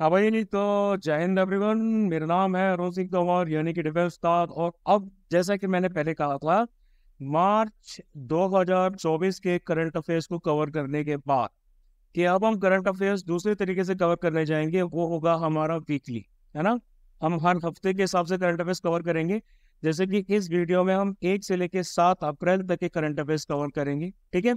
हाँ तो जय हिंद एवरीवन मेरा नाम है रोजिक तोमर यानी कि डिफेंस उस्ताद और अब जैसा कि मैंने पहले कहा था मार्च 2024 के करंट अफेयर्स को कवर करने के बाद कि अब हम करंट अफेयर्स दूसरे तरीके से कवर करने जाएंगे वो होगा हमारा वीकली है ना हम हर हफ्ते के हिसाब से करंट अफेयर्स कवर करेंगे जैसे कि इस वीडियो में हम एक से लेकर सात अप्रैल तक के करंट अफेयर्स कवर करेंगे ठीक है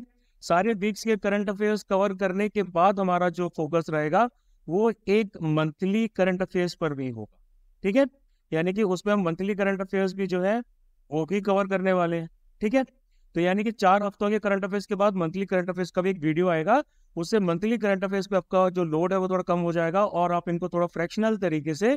सारे वीक्स के करंट अफेयर्स कवर करने के बाद हमारा जो फोकस रहेगा वो एक मंथली करंट अफेयर्स पर भी होगा ठीक है यानी कि उसमें हम मंथली करंट अफेयर्स भी जो है वो भी कवर करने वाले हैं ठीक है तो यानी कि चार हफ्तों के करंट अफेयर्स के बाद मंथली करंट अफेयर्स का भी एक वीडियो आएगा उससे मंथली करंट अफेयर्स पे आपका जो लोड है वो थोड़ा कम हो जाएगा और आप इनको थोड़ा फ्रैक्शनल तरीके से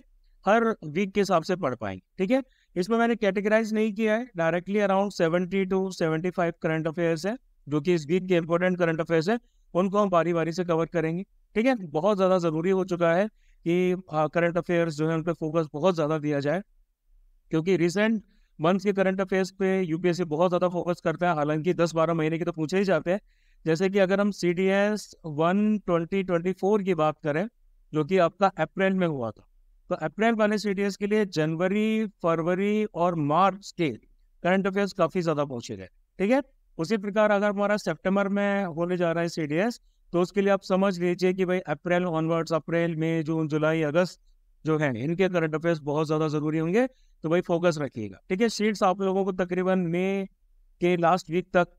हर वीक के हिसाब से पढ़ पाएंगे ठीक है इसमें मैंने कैटेगराइज नहीं किया है directly around seventy two seventy five current affairs है जो कि इस वीक के इंपॉर्टेंट करंट अफेयर्स है उनको हम बारी बारी से कवर करेंगे ठीक है बहुत ज़्यादा ज़रूरी हो चुका है कि करंट अफेयर्स जो है उन पर फोकस बहुत ज़्यादा दिया जाए क्योंकि रिसेंट मंथ्स के करंट अफेयर्स पे यूपीएससी बहुत ज़्यादा फोकस करता है हालांकि दस बारह महीने के तो पूछे ही जाते हैं जैसे कि अगर हम C D S one twenty twenty four की बात करें जो कि आपका अप्रैल में हुआ था तो अप्रैल वाले सी डी एस के लिए जनवरी फरवरी और मार्च के करंट अफेयर्स काफ़ी ज़्यादा पहुंचे गए ठीक है उसी प्रकार अगर हमारा सेप्टेम्बर में होने जा रहा है सी डी एस तो उसके लिए आप समझ लीजिए कि भाई अप्रैल ऑनवर्ड्स अप्रैल मई जून जुलाई अगस्त जो है इनके करंट अफेयर्स बहुत ज़्यादा ज़रूरी होंगे तो भाई फोकस रखिएगा ठीक है शीट्स आप लोगों को तकरीबन मई के लास्ट वीक तक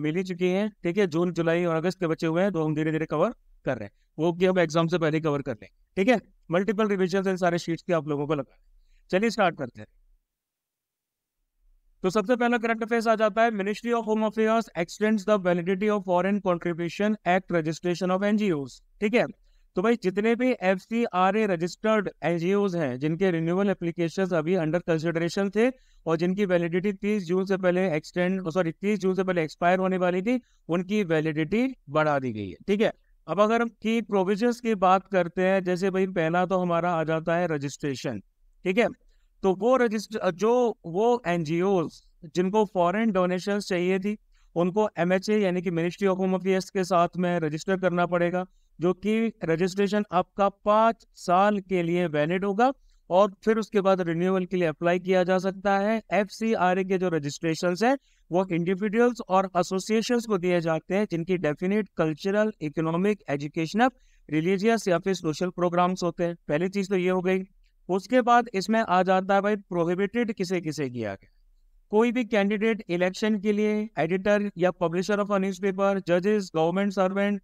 मिल ही चुकी हैं ठीक है जून जुलाई और अगस्त के बचे हुए हैं तो हम धीरे धीरे कवर कर रहे हैं वो कि हम एग्जाम से पहले कवर कर लेंगे ठीक है मल्टीपल रिविजन इन सारे शीट्स के आप लोगों को लगा चलिए स्टार्ट करते हैं तो सबसे पहला करंट अफेयर्स आ जाता है ministry of home affairs extends the validity of foreign contribution act registration of NGO ठीक है तो भाई जितने भी F C R A registered NGO हैं जिनके रिन्यूअल एप्लीकेशन अभी अंडर कंसिडरेशन थे और जिनकी वैलिडिटी तीस जून से पहले एक्सटेंड सॉरी तीस जून से पहले एक्सपायर होने वाली थी उनकी वैलिडिटी बढ़ा दी गई है ठीक है अब अगर हम की प्रोविजन की बात करते हैं जैसे भाई पहला तो हमारा आ जाता है रजिस्ट्रेशन ठीक है तो वो रजिस्टर जो वो एन जिनको फॉरेन डोनेशन चाहिए थी उनको एम यानी कि मिनिस्ट्री ऑफ होम अफेयर्स के साथ में रजिस्टर करना पड़ेगा जो कि रजिस्ट्रेशन आपका पाँच साल के लिए वैलिड होगा और फिर उसके बाद रिन्यूअल के लिए अप्लाई किया जा सकता है एफ के जो रजिस्ट्रेशन है वो इंडिविजुअल्स और एसोसिएशन को दिए जाते हैं जिनकी definite cultural economic educational religious या फिर सोशल प्रोग्राम्स होते हैं पहली चीज तो ये हो गई उसके बाद इसमें आ जाता है भाई प्रोहिबिटेड किसे किसे किया गया कोई भी कैंडिडेट इलेक्शन के लिए एडिटर या पब्लिशर ऑफ अ न्यूज़पेपर जजेस गवर्नमेंट सर्वेंट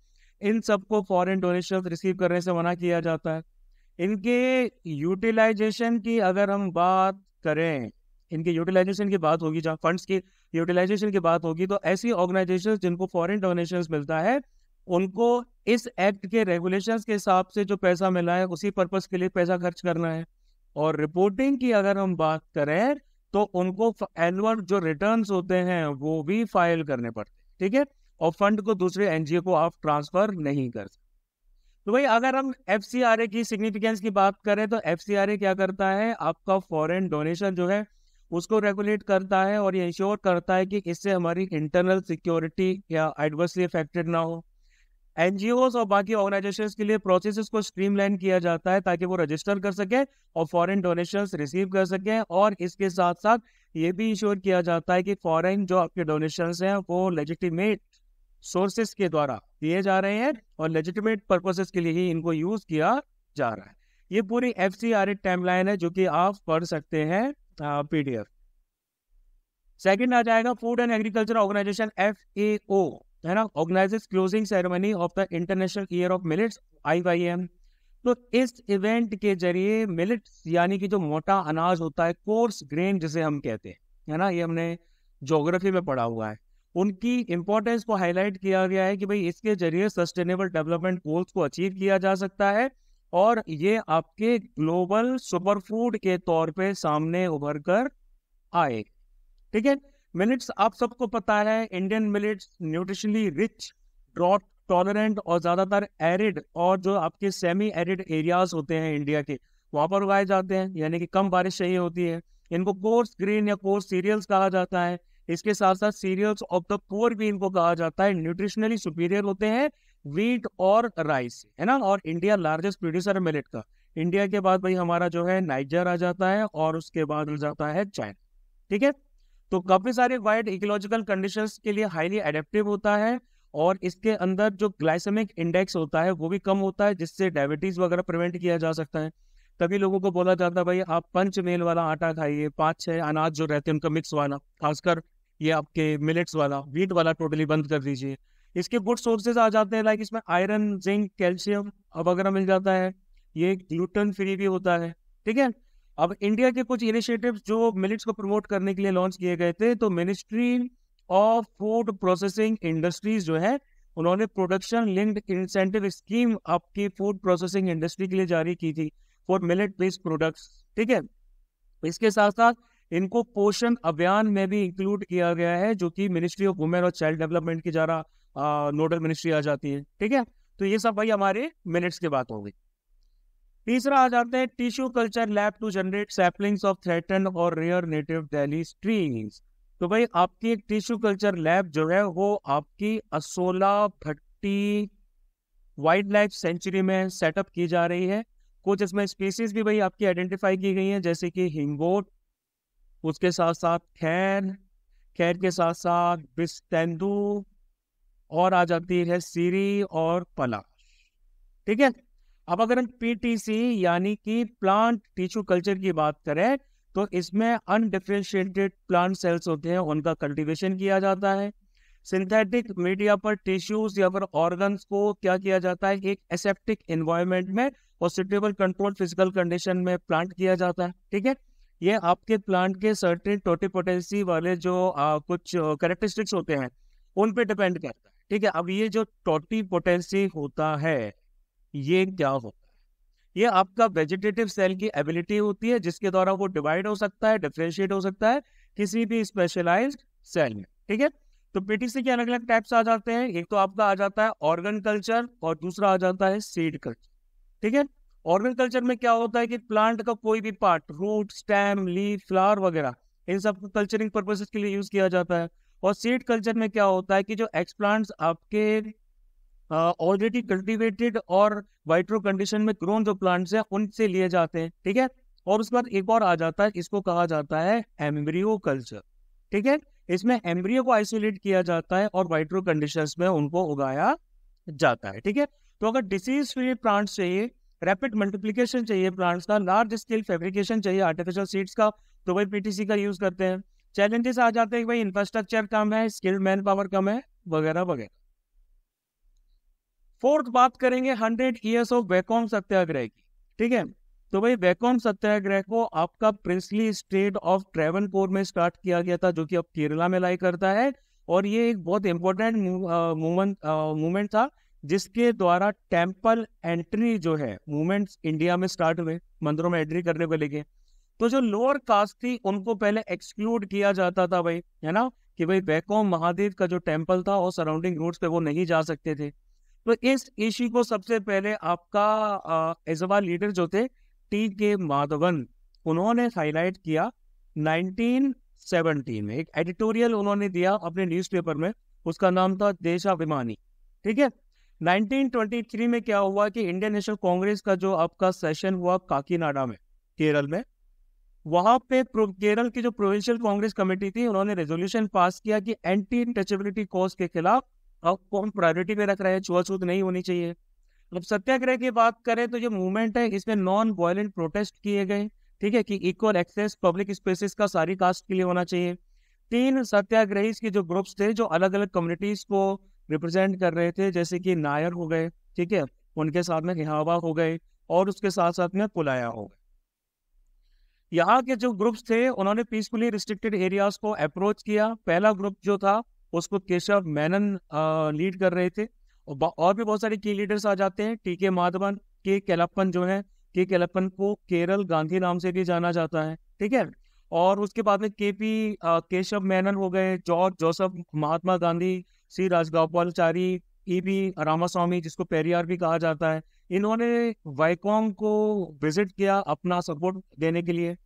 इन सबको फॉरेन डोनेशन रिसीव करने से मना किया जाता है इनके यूटिलाइजेशन की अगर हम बात करें इनके यूटिलाइजेशन की बात होगी जहाँ फंड्स की यूटिलाइजेशन की बात होगी तो ऐसी ऑर्गेनाइजेशन जिनको फॉरेन डोनेशन मिलता है उनको इस एक्ट के रेगुलेशंस के हिसाब से जो पैसा मिला है उसी पर्पस के लिए पैसा खर्च करना है और रिपोर्टिंग की अगर हम बात करें तो उनको एनुअल जो रिटर्न होते हैं वो भी फाइल करने पड़ते हैं ठीक है और फंड को दूसरे एनजीओ को आप ट्रांसफर नहीं कर सकते तो भाई अगर हम एफ की सिग्निफिकेंस की बात करें तो एफ क्या करता है आपका फॉरेन डोनेशन जो है उसको रेगुलेट करता है और ये इंश्योर करता है कि इससे हमारी इंटरनल सिक्योरिटी या एडवर्सली इफेक्टेड ना हो एनजीओ और बाकी ऑर्गेनाइजेशन के लिए प्रोसेस को स्ट्रीमलाइन किया जाता है ताकि वो रजिस्टर कर सके और फॉरेन डोनेशन रिसीव कर सके और इसके साथ साथ ये भी इंश्योर किया जाता है कि फॉरेन जो आपके डोनेशन हैं वो लेजिटिमेट सोर्सेस के द्वारा दिए जा रहे हैं और लेजिटिमेट पर्पसेस के लिए ही इनको यूज किया जा रहा है ये पूरी एफ सी आर टाइमलाइन है जो कि आप पढ़ सकते हैं पीडीएफ सेकेंड आ जाएगा food and agriculture organization F A O है ना organizes closing ceremony of the international year of millets आई तो इस इवेंट के जरिए मिलेट्स यानी कि जो मोटा अनाज होता है कोर्स ग्रेन जिसे हम कहते हैं है ना ये हमने जोग्राफी में पढ़ा हुआ है उनकी इम्पोर्टेंस को हाईलाइट किया गया है कि भाई इसके जरिए सस्टेनेबल डेवलपमेंट गोल्स को अचीव किया जा सकता है और ये आपके ग्लोबल सुपर फूड के तौर पे सामने उभर कर आए ठीक है मिलेट्स आप सबको पता है Indian millets nutritionally rich drought tolerant और ज़्यादातर एरिड और जो आपके सेमी एरिड एरियाज होते हैं इंडिया के वहां पर उगाए जाते हैं यानी कि कम बारिश चाहिए होती है इनको कोर्स ग्रीन या कोर्स सीरियल्स कहा जाता है इसके साथ साथ सीरियल्स ऑफ द पोर भी इनको कहा जाता है न्यूट्रिशनली सुपीरियर होते हैं वीट और राइस है ना और इंडिया लार्जेस्ट प्रोड्यूसर है मिलेट का इंडिया के बाद भाई हमारा जो है नाइजर आ जाता है और उसके बाद आ जाता है चाइना ठीक है तो काफी सारे वाइड इकोलॉजिकल कंडीशंस के लिए हाईली एडेप्टिव होता है और इसके अंदर जो ग्लाइसेमिक इंडेक्स होता है वो भी कम होता है जिससे डायबिटीज वगैरह प्रिवेंट किया जा सकता है तभी लोगों को बोला जाता है भाई आप पंच मेल वाला आटा खाइए पाँच छः अनाज जो रहते हैं उनका मिक्स वाला खासकर ये आपके मिलेट्स वाला वीट वाला टोटली बंद कर दीजिए इसके गुड सोर्सेज आ जाते हैं लाइक इसमें आयरन जिंक कैल्शियम वगैरह मिल जाता है ये ग्लूटन फ्री भी होता है ठीक है अब इंडिया के कुछ इनिशिएटिव्स जो मिलिट्स को प्रमोट करने के लिए लॉन्च किए गए थे तो ministry of food processing industries जो है उन्होंने प्रोडक्शन लिंक्ड इंसेंटिव स्कीम आपकी फूड प्रोसेसिंग इंडस्ट्री के लिए जारी की थी फॉर मिलेट बेस्ड प्रोडक्ट्स ठीक है इसके साथ साथ इनको पोषण अभियान में भी इंक्लूड किया गया है जो कि मिनिस्ट्री ऑफ वुमेन और चाइल्ड डेवलपमेंट की जरा नोडल मिनिस्ट्री आ जाती है ठीक है तो ये सब भाई हमारे मिनट्स की बात हो गई तीसरा आ जाते हैं tissue culture lab to generate saplings of threatened और रेयर नेटिव दिल्ली स्ट्रीज तो भाई आपकी एक टिश्यू कल्चर लैब जो है वो आपकी Asola Bhatti wildlife sanctuary में सेटअप की जा रही है कुछ इसमें स्पीसीज भी भाई आपकी आइडेंटिफाई की गई है जैसे कि हिंगोट उसके साथ साथ खैर खैर के साथ साथ बिस्तेंदू और आ जाती है सीरी और पलाश ठीक है अब अगर हम पीटीसी यानी कि प्लांट टिश्यू कल्चर की बात करें तो इसमें अनडिफ्रेंशिएटेड प्लांट सेल्स होते हैं उनका कल्टीवेशन किया जाता है सिंथेटिक मीडिया पर टिश्यूज या फिर ऑर्गन्स को क्या किया जाता है एक एसेप्टिक एनवायरमेंट में और सुटेबल कंट्रोल फिजिकल कंडीशन में प्लांट किया जाता है ठीक है ये आपके प्लांट के सर्टेन टोटिपोटेंसी वाले जो आ, कुछ करेक्टरिस्टिक्स होते हैं उन पे डिपेंड करता है ठीक है अब ये जो टोटी पोटेंसी होता है ये क्या होता है ये आपका वेजिटेटिव सेल की एबिलिटी होती है जिसके द्वारा वो डिवाइड हो सकता है डिफ्रेंशिएट हो सकता है किसी भी स्पेशलाइज सेल में ठीक है तो पीटीसी के अलग अलग टाइप्स आ जाते हैं एक तो आपका आ जाता है ऑर्गन कल्चर और दूसरा आ जाता है सीड कल्चर ठीक है ऑर्गन कल्चर में क्या होता है कि प्लांट का कोई भी part root stem leaf flower वगैरह इन सब को कल्चरिंग पर्पसेस के लिए यूज किया जाता है और सीड कल्चर में क्या होता है कि जो एक्सप्लांट्स आपके ऑलरेडी कल्टीवेटेड और वाइट्रो कंडीशन में ग्रोन जो प्लांट्स हैं उनसे लिए जाते हैं ठीक है और उसके बाद एक और आ जाता है इसको कहा जाता है एम्ब्रियो कल्चर ठीक है इसमें एम्ब्रियो को आइसोलेट किया जाता है और वाइट्रो कंडीशन में उनको उगाया जाता है ठीक है तो अगर डिसीज फ्री प्लांट्स चाहिए रैपिड मल्टीप्लीकेशन चाहिए प्लांट्स का लार्ज स्केल फेब्रिकेशन चाहिए आर्टिफिशियल सीड्स का तो भाई पीटीसी का यूज करते हैं चैलेंजेस आ जाते हैं कि भाई इंफ्रास्ट्रक्चर कम है स्किल्ड मैन पावर कम है वगैरह वगैरह फोर्थ बात करेंगे hundred years of Vaikom Satyagraha की ठीक है तो भाई वैकॉम सत्याग्रह को आपका प्रिंसली स्टेट ऑफ ट्रेवनपोर में स्टार्ट किया गया था जो कि अब केरला में लाई करता है और ये एक बहुत इंपॉर्टेंट मूवमेंट मूवमेंट था जिसके द्वारा टेम्पल एंट्री जो है मूवमेंट्स इंडिया में स्टार्ट हुए मंदिरों में एंट्री करने को लेके तो जो लोअर कास्ट थी उनको पहले एक्सक्लूड किया जाता था भाई है ना कि भाई वैकॉम महादेव का जो टेम्पल था और सराउंडिंग रोड्स पे वो नहीं जा सकते थे तो इस इशू को सबसे पहले आपका एजवा लीडर जो थे टी के माधवन उन्होंने हाईलाइट किया 1917 में एक एडिटोरियल उन्होंने दिया अपने न्यूज़पेपर में उसका नाम था देशाभिमानी ठीक है 1923 में क्या हुआ कि इंडियन नेशनल कांग्रेस का जो आपका सेशन हुआ काकीनाडा में केरल में वहां पे केरल की जो प्रोविंशियल कांग्रेस कमेटी थी उन्होंने रेजोल्यूशन पास किया कि एंटी टचेबिलिटी कोर्स के खिलाफ अब कौन प्रायोरिटी में रख रहे हैं छुआछूत नहीं होनी चाहिए अब सत्याग्रह की बात करें तो जो मूवमेंट है इसमें नॉन वायलेंट प्रोटेस्ट किए गए ठीक है कि इक्वल एक्सेस पब्लिक स्पेसिस का सारी कास्ट के लिए होना चाहिए तीन सत्याग्रही के जो ग्रुप्स थे जो अलग अलग कम्युनिटीज को रिप्रेजेंट कर रहे थे जैसे कि नायर हो गए ठीक है उनके साथ में रिहावा हो गए और उसके साथ साथ में पुलाया हो गए यहाँ के जो ग्रुप्स थे उन्होंने पीसफुली रिस्ट्रिक्टेड एरियाज को अप्रोच किया पहला ग्रुप जो था उसको केशव मैनन लीड कर रहे थे और भी बहुत सारे की लीडर्स आ जाते हैं टी के माधवन के केलप्पन जो है के केलप्पन को केरल गांधी नाम से भी जाना जाता है ठीक है और उसके बाद में के पी केशव मैनन हो गए George Joseph Mahatma Gandhi C Rajagopalachari E e B Ramaswamy जिसको पेरियार भी कहा जाता है इन्होंने वाइकॉम को विजिट किया अपना सपोर्ट देने के लिए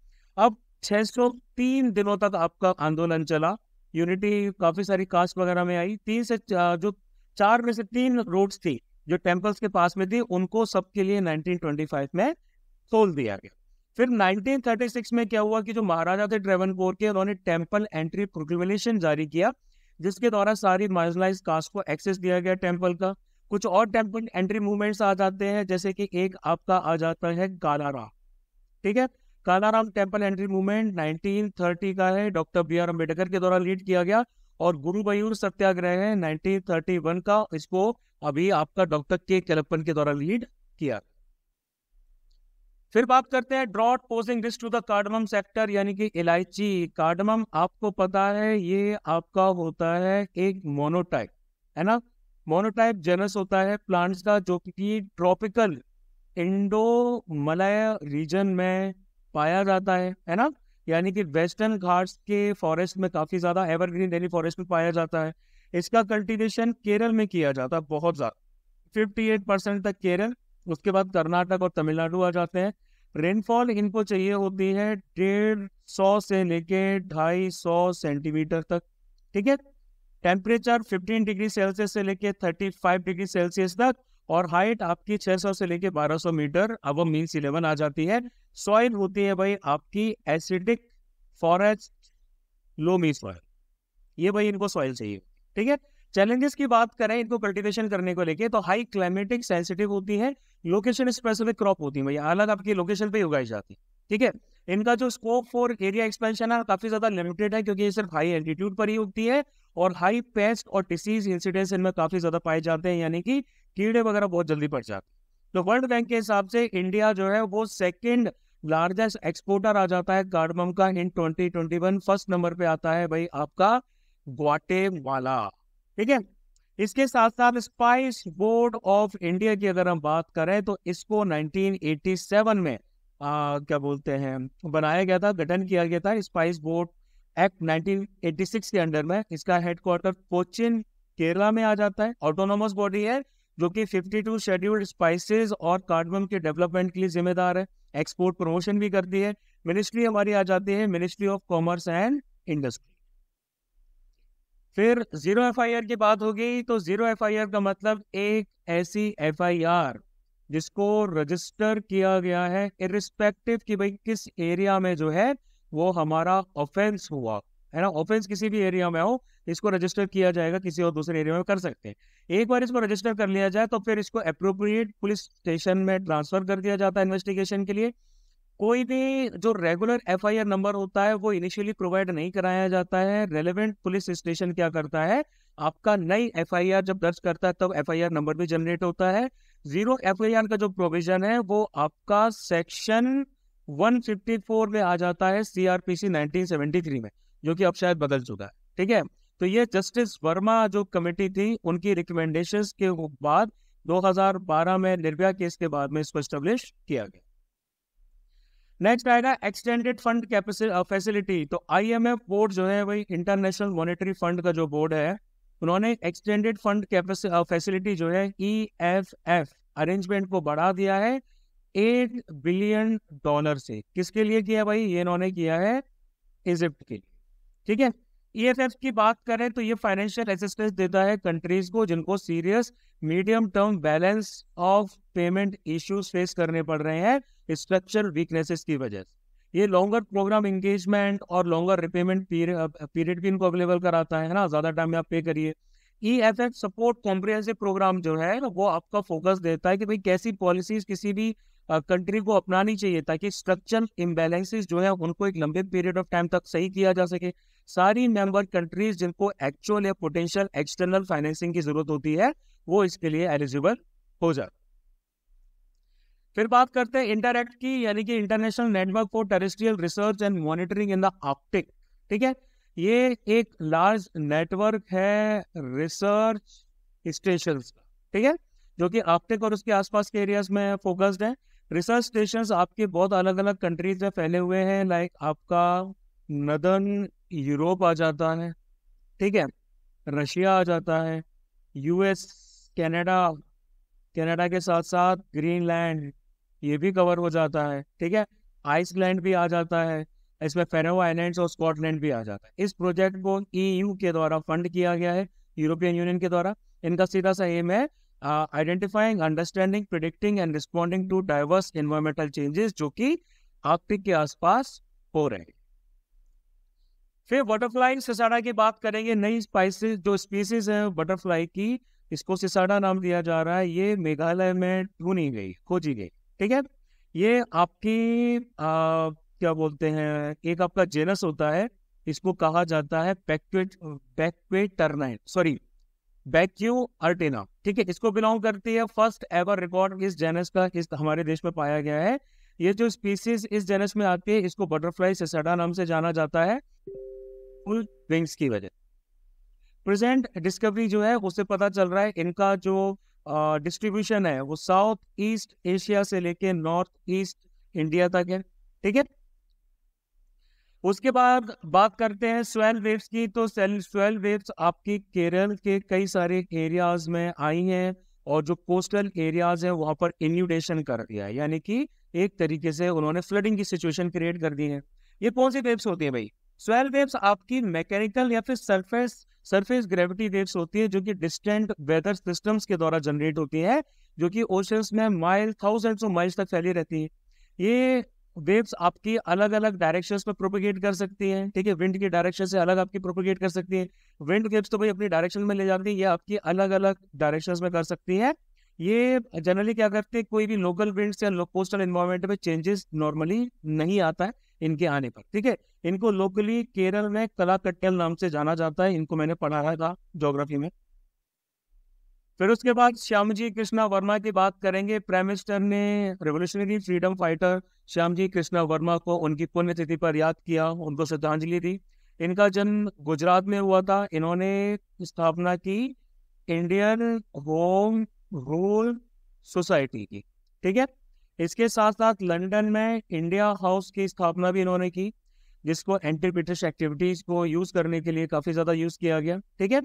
अब 603 दिनों तक आपका आंदोलन चला यूनिटी काफी सारी कास्ट वगैरह में आई तीन से जो चार में से तीन रोड्स थी जो टेम्पल्स के पास में थी उनको सबके लिए 1925 में खोल दिया गया फिर 1936 में क्या हुआ कि जो महाराजा थे कोर के उन्होंने टेम्पल एंट्री प्रोक्लेमेशन जारी किया जिसके द्वारा सारी मार्जिनलाइज कास्ट को एक्सेस दिया गया टेम्पल का कुछ और टेम्पल एंट्री मूवमेंट्स आ जाते हैं जैसे कि एक आपका आ जाता है गालारा ठीक है कानाराम टेम्पल एंट्री मूवमेंट 1930 का है डॉक्टर बी आर अम्बेडकर के द्वारा लीड किया गया और गुरु मयूर सत्याग्रह है 1931 का इसको अभी आपका डॉक्टर के केलप्पन के द्वारा लीड किया फिर बात करते हैं drought posing risk to the cardamom sector यानी कि इलायची कार्डमम आपको पता है ये आपका होता है एक मोनोटाइप है ना मोनोटाइप जेनस होता है प्लांट्स का जो कि ट्रॉपिकल इंडो मलय रीजन में पाया जाता है है ना यानी कि वेस्टर्न घाट्स के फॉरेस्ट में काफ़ी ज़्यादा एवरग्रीन डेली फॉरेस्ट में पाया जाता है इसका कल्टीवेशन केरल में किया जाता है बहुत ज़्यादा फिफ्टी एट परसेंट तक केरल उसके बाद कर्नाटक और तमिलनाडु आ जाते हैं रेनफॉल इनको चाहिए होती है डेढ़ सौ से लेके ढाई सौ सेंटीमीटर तक ठीक है टेम्परेचर 15 डिग्री सेल्सियस से लेके 35 डिग्री सेल्सियस तक और हाइट आपकी 600 से लेके 1200 मीटर अब मीन सी लेवल आ जाती है सॉइल होती है भाई आपकी एसिडिक फॉरेस्ट लोमी सॉइल ये भाई इनको सॉइल चाहिए ठीक है चैलेंजेस की बात करें इनको कल्टीवेशन करने को लेके तो हाई क्लाइमेटिक सेंसिटिव होती है लोकेशन स्पेसिफिक क्रॉप होती है भाई अलग आपकी लोकेशन पे ही उगाई जाती है ठीक है इनका जो स्कोप फॉर एरिया एक्सपेंशन है काफी ज्यादा लिमिटेड है क्योंकि ये सिर्फ हाई एल्टीट्यूड पर ही उगती है और हाई पेस्ट और डिसीज इंसिडेंस इनमें काफी ज्यादा पाए जाते हैं यानी कि कीड़े वगैरह बहुत जल्दी पड़ जाते हैं तो वर्ल्ड बैंक के हिसाब से इंडिया जो है वो सेकेंड लार्जेस्ट एक्सपोर्टर आ जाता है कार्डमम का इन 2021 फर्स्ट नंबर पे आता है भाई आपका ग्वाटेमाला ठीक है इसके साथ साथ स्पाइस बोर्ड ऑफ इंडिया की अगर हम बात करें तो इसको 1987 में आ, क्या बोलते हैं बनाया गया था गठन किया गया था स्पाइस बोर्ड एक्ट 1986 के अंडर में इसका हेडक्वार्टर कोचिन केरला में आ जाता है ऑटोनोमस बॉडी है जो कि 52 शेड्यूल्ड स्पाइसेस और कार्डमम के डेवलपमेंट के लिए जिम्मेदार है एक्सपोर्ट प्रमोशन भी करती है मिनिस्ट्री हमारी आ जाती है ministry of commerce and industry फिर जीरो एफ की बात हो गई तो जीरो एफ का मतलब एक ऐसी एफ जिसको रजिस्टर किया गया है इरिस्पेक्टिव कि भाई किस एरिया में जो है वो हमारा ऑफेंस हुआ है ना ऑफेंस किसी भी एरिया में हो इसको रजिस्टर किया जाएगा किसी और दूसरे एरिया में कर सकते हैं एक बार इसको रजिस्टर कर लिया जाए तो फिर इसको अप्रोप्रिएट पुलिस स्टेशन में ट्रांसफर कर दिया जाता है इन्वेस्टिगेशन के लिए कोई भी जो रेगुलर एफ नंबर होता है वो इनिशियली प्रोवाइड नहीं कराया जाता है रेलिवेंट पुलिस स्टेशन क्या करता है आपका नई एफ जब दर्ज करता है तब एफ नंबर भी जनरेट होता है जीरो एफ का जो प्रोविजन है वो आपका सेक्शन 154 में आ जाता है सीआरपीसी 1973 में जो कि अब शायद बदल चुका है ठीक है तो ये जस्टिस वर्मा जो कमेटी थी उनकी रिकमेंडेशन के बाद 2012 में निर्भया केस के बाद में इसको स्टेब्लिश किया गया नेक्स्ट आएगा एक्सटेंडेड फंड फैसिलिटी तो आईएमएफ बोर्ड जो है वही इंटरनेशनल मॉनेटरी फंड का जो बोर्ड है उन्होंने एक्सटेंडेड फंड फैसिलिटी जो है ई एफ एफ अरेंजमेंट को बढ़ा दिया है एट बिलियन डॉलर से किसके लिए किया भाई ये इन्होंने किया है इजिप्ट के लिए ठीक है ई e की बात करें तो ये फाइनेंशियल असिस्टेंस देता है कंट्रीज को जिनको serious medium term balance of payment issues face करने पड़ रहे हैं स्ट्रक्चर वीकनेसेस की वजह से ये लॉन्गर प्रोग्राम एंगेजमेंट और लॉन्गर रिपेमेंट पीरियड भी इनको अवेलेबल कराता है ना ज्यादा टाइम में आप पे करिए E F F support comprehensive programme जो है वो आपका फोकस देता है कि भाई कैसी पॉलिसीज किसी भी कंट्री को अपनानी चाहिए ताकि स्ट्रक्चर इम्बेलेंसेज जो है उनको एक लंबे पीरियड ऑफ टाइम तक सही किया जा सके सारी मेंबर कंट्रीज जिनको एक्चुअल या पोटेंशियल एक्सटर्नल फाइनेंसिंग की जरूरत होती है वो इसके लिए एलिजिबल हो जाए फिर बात करते हैं इंटरक्ट की यानी कि international network for terrestrial research and monitoring in the Arctic ठीक है ये एक लार्ज नेटवर्क है रिसर्च स्टेशन का ठीक है जो कि आर्कटिक और उसके आसपास के एरियाज में फोकस्ड है रिसर्च स्टेशन आपके बहुत अलग अलग कंट्रीज में फैले हुए हैं लाइक आपका नदन यूरोप आ जाता है ठीक है रशिया आ जाता है यूएस कनाडा कनाडा के साथ साथ ग्रीनलैंड ये भी कवर हो जाता है ठीक है आइसलैंड भी आ जाता है इसमें फेरो आइलैंड्स और स्कॉटलैंड भी आ जाता है इस प्रोजेक्ट को ईयू e के द्वारा फंड किया गया है यूरोपियन यूनियन के द्वारा इनका सीधा सा एम है identifying understanding predicting and responding to diverse environmental changes जो कि आर्टिक के आसपास हो रहे हैं फिर बटरफ्लाई सिसाड़ा की बात करेंगे नई स्पाइसिस जो स्पीसीज है बटरफ्लाई की इसको सिसाड़ा नाम दिया जा रहा है ये मेघालय में ढूंढी गई खोजी गई ठीक है ये आपकी आ, क्या बोलते हैं एक आपका जेनस होता है इसको कहा जाता है पैक्वेट बैकवेट टर्नाइट सॉरी वैक्यू अर्टेना ठीक है इसको बिलोंग करती है फर्स्ट एवर रिकॉर्ड इस जेनस का इस हमारे देश में पाया गया है ये जो स्पीसीज इस जेनस में आती है इसको बटरफ्लाई से सडा नाम से जाना जाता है फुल विंग्स की वजह प्रेजेंट डिस्कवरी जो है उससे पता चल रहा है इनका जो डिस्ट्रीब्यूशन है वो साउथ ईस्ट एशिया से लेके नॉर्थ ईस्ट इंडिया तक है ठीक है उसके बाद बात करते हैं स्वेल वेव्स की तो स्वेल वेव्स आपकी केरल के कई सारे एरियाज में आई हैं और जो कोस्टल एरियाज हैं वहां पर इन्यूडेशन कर दिया है यानी कि एक तरीके से उन्होंने फ्लडिंग की सिचुएशन क्रिएट कर दी है ये कौन सी वेव्स होती है भाई स्वेल वेव्स आपकी मैकेनिकल या फिर सरफेस सरफेस ग्रेविटी वेव्स होती है जो कि डिस्टेंट वेदर सिस्टम्स के द्वारा जनरेट होती है जो कि ओशंस में माइल थाउजेंड्स ऑफ माइल्स तक फैली रहती है ये वेव्स आपकी अलग अलग डायरेक्शंस में प्रोपोगेट कर सकती हैं ठीक है विंड की डायरेक्शन से अलग आपकी प्रोपोगेट कर सकती है विंड वेव्स तो भाई अपनी डायरेक्शन में ले जाती है ये आपकी अलग अलग डायरेक्शन में कर सकती है ये जनरली क्या करते हैं कोई भी लोकल विंड्स या कोस्टल इन्वायरमेंट में चेंजेस नॉर्मली नहीं आता है इनके आने पर ठीक है इनको लोकली केरल में कलाकट्टल नाम से जाना जाता है इनको मैंने पढ़ाया था जोग्राफी में फिर उसके बाद श्यामजी कृष्णा वर्मा की बात करेंगे प्राइम मिनिस्टर ने revolutionary freedom fighter Shyam ji Krishna Varma को उनकी पुण्यतिथि पर याद किया उनको श्रद्धांजलि दी इनका जन्म गुजरात में हुआ था इन्होंने स्थापना की इंडियन होम रूल सोसाइटी की ठीक है इसके साथ साथ लंदन में इंडिया हाउस की स्थापना भी इन्होंने की जिसको एंटी ब्रिटिश एक्टिविटीज को यूज करने के लिए काफी ज्यादा यूज किया गया ठीक है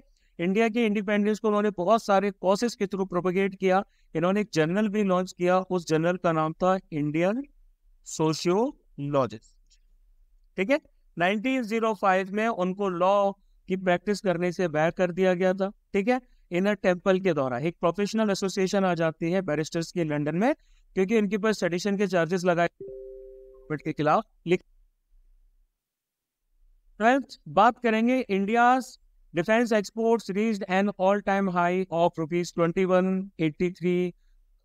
इंडिया के इंडिपेंडेंस को उन्होंने बहुत सारे कोर्सेस के थ्रू प्रोपोगेट किया इन्होंने एक जर्नल भी लॉन्च किया उस जर्नल का नाम था इंडियन सोशियोलॉजिस्ट ठीक है 1905 में उनको लॉ की प्रैक्टिस करने से बैर कर दिया गया था ठीक है इनर टेम्पल के द्वारा एक प्रोफेशनल एसोसिएशन आ जाती है बैरिस्टर्स की लंदन में क्योंकि इनके पास सेडिशन के चार्जेस लगाए के खिलाफ लिख बात करेंगे India defence exports reach an all time high of rupees twenty one eighty three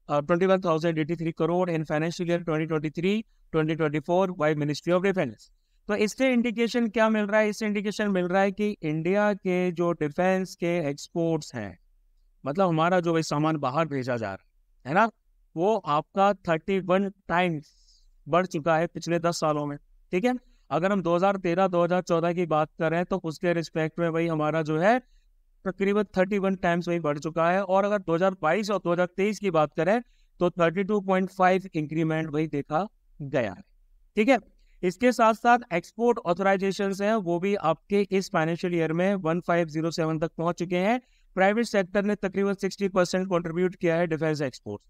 twenty crore in financial year twenty twenty three twenty twenty four by ministry of defence तो इससे इंडिकेशन क्या मिल रहा है इससे इंडिकेशन मिल रहा है कि इंडिया के जो डिफेंस के एक्सपोर्ट्स हैं मतलब हमारा जो सामान बाहर भेजा जा रहा है ना वो आपका थर्टी वन टाइम्स बढ़ चुका है पिछले दस सालों में ठीक है अगर हम 2013-2014 की बात करें तो उसके रिस्पेक्ट में भाई हमारा जो है तकरीबन थर्टी वन टाइम्स वही बढ़ चुका है और अगर 2022 और 2023 की बात करें तो 32.5 इंक्रीमेंट वही देखा गया है ठीक है इसके साथ साथ एक्सपोर्ट ऑथोराइजेशन है वो भी आपके इस फाइनेंशियल ईयर में 1507 तक पहुंच चुके हैं प्राइवेट सेक्टर ने तकरीबन 60 परसेंट कॉन्ट्रीब्यूट किया है डिफेंस एक्सपोर्ट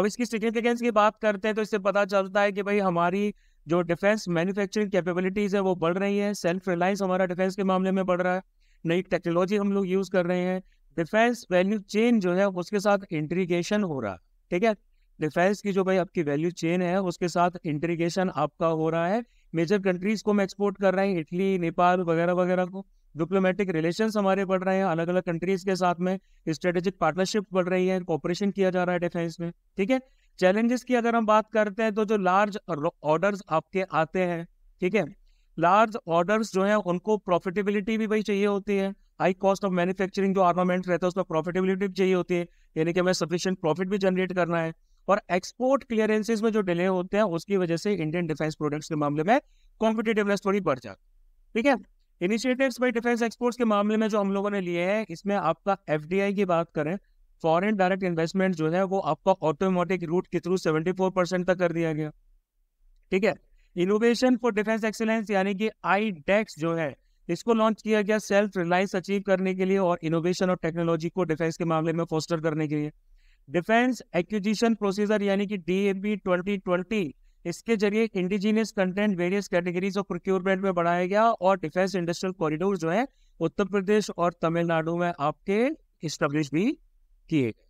अब इसकी सिग्निफिकेंस की बात करते हैं तो इससे पता चलता है कि भाई हमारी जो डिफेंस मैन्युफैक्चरिंग कैपेबिलिटीज है वो बढ़ रही है सेल्फ रिलायंस हमारा डिफेंस के मामले में बढ़ रहा है नई टेक्नोलॉजी हम लोग यूज कर रहे हैं डिफेंस वैल्यू चेन जो है उसके साथ इंट्रीगेशन हो रहा है ठीक है डिफेंस की जो भाई आपकी वैल्यू चेन है उसके साथ इंट्रीगेशन आपका हो रहा है मेजर कंट्रीज को हम एक्सपोर्ट कर रहे हैं इटली नेपाल वगैरह वगैरह को डिप्लोमेटिक रिलेशन हमारे बढ़ रहे हैं अलग अलग कंट्रीज के साथ में स्ट्रेटेजिक पार्टनरशिप बढ़ रही है कॉपरेशन किया जा रहा है डिफेंस में ठीक है चैलेंजेस की अगर हम बात करते हैं तो जो लार्ज ऑर्डर आपके आते हैं ठीक है लार्ज ऑर्डर्स जो है उनको प्रॉफिटेबिलिटी भी भाई चाहिए होती है हाई कॉस्ट ऑफ मैन्युफैक्चरिंग जो आर्मामेंट रहता है उसमें प्रॉफिटेबिलिटी भी चाहिए होती है यानी कि हमें सफिशियंट प्रॉफिट भी जनरेट करना है और एक्सपोर्ट क्लियरेंसेज में जो डिले होते हैं उसकी वजह से इंडियन डिफेंस प्रोडक्ट्स के मामले में कॉम्पिटेटिवनेस थोड़ी बढ़ जाती ठीक है इनिशिएटिव्स बाई डिफेंस एक्सपोर्ट्स के मामले में जो हम लोगों ने लिए हैं इसमें आपका एफ की बात करें फॉरेन डायरेक्ट इन्वेस्टमेंट जो है वो आपका ऑटोमेटिक रूट के थ्रू सेवेंटी परसेंट तक कर दिया गया ठीक है इनोवेशन फॉर डिफेंस एक्सीलेंस यानी कि आई डेक्स e जो है इसको लॉन्च किया गया सेल्फ रिलायंस अचीव करने के लिए और इनोवेशन और टेक्नोलॉजी को डिफेंस के मामले में फोस्टर करने के लिए डिफेंस एक्विजिशन प्रोसीजर यानी कि डी एम ट्वेंटी ट्वेंटी इसके जरिए indigenous content various categories of procurement में बढ़ाया गया और डिफेंस इंडस्ट्रियल कॉरिडोर जो है उत्तर प्रदेश और तमिलनाडु में आपके स्टेब्लिश भी किए गए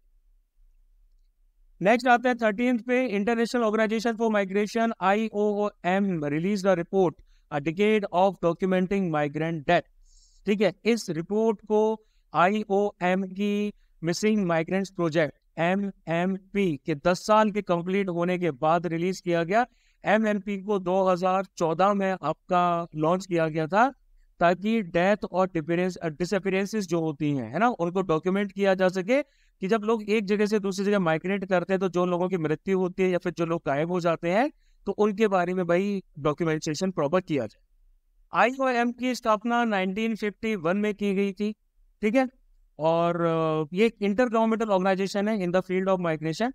नेक्स्ट आते हैं थर्टीन पे international organisation for migration I O M release the report decade of documenting migrant death ठीक है इस रिपोर्ट को आई ओ एम की missing migrant project M M P के दस साल के कंप्लीट होने के बाद रिलीज किया गया एम एम पी को 2014 में आपका लॉन्च किया गया था ताकि डेथ और डिसअपियरेंसेस जो होती हैं है ना उनको डॉक्यूमेंट किया जा सके कि जब लोग एक जगह से दूसरी जगह माइग्रेट करते हैं तो जो लोगों की मृत्यु होती है या फिर जो लोग गायब हो जाते हैं तो उनके बारे में भाई डॉक्यूमेंटेशन प्रॉपर किया जाए आई ओ एम की स्थापना 1951 में की गई थी ठीक है और ये एक इंटर गवर्नमेंटल ऑर्गेनाइजेशन है in the field of migration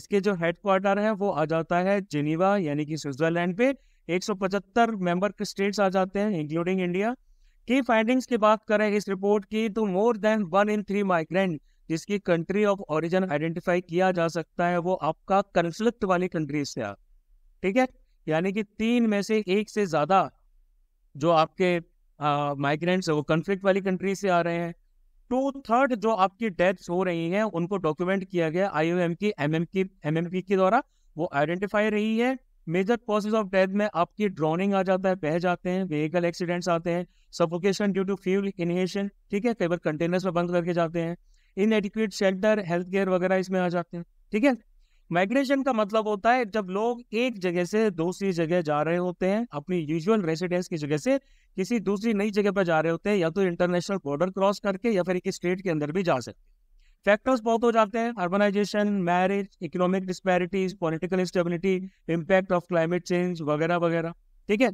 इसके जो हेडक्वार्टर है वो आ जाता है जिनीवा यानी कि स्विट्जरलैंड पे 175 मेंबर स्टेट्स आ जाते हैं इंक्लूडिंग इंडिया की फाइंडिंग्स की बात करें इस रिपोर्ट की तो more than one in three migrant जिसकी कंट्री ऑफ ओरिजिन आइडेंटिफाई किया जा सकता है वो आपका कंफ्लिक्ट वाली कंट्रीज से आप ठीक है यानी कि तीन में से एक से ज़्यादा जो आपके माइग्रेंट्स है वो कंफ्लिक्ट वाली कंट्री से आ रहे हैं टू थर्ड जो आपकी डेथ्स हो रही हैं उनको डॉक्यूमेंट किया गया आई एम की एमएम की पी के द्वारा वो आइडेंटिफाई रही है मेजर कॉजेज ऑफ डेथ में आपकी ड्रोनिंग आ जाता है बह जाते हैं व्हीकल एक्सीडेंट्स आते हैं suffocation due to fuel inhalation ठीक है कई बार कंटेनर्स में बंद करके जाते हैं inadequate shelter health care वगैरह इसमें आ जाते हैं ठीक है माइग्रेशन का मतलब होता है जब लोग एक जगह से दूसरी जगह जा रहे होते हैं अपनी यूजुअल रेसिडेंस की जगह से किसी दूसरी नई जगह पर जा रहे होते हैं या तो इंटरनेशनल बॉर्डर क्रॉस करके या फिर एक स्टेट के अंदर भी जा सकते हैं फैक्टर्स बहुत हो जाते हैं urbanisation marriage economic disparities political instability impact of climate change वगैरह वगैरह ठीक है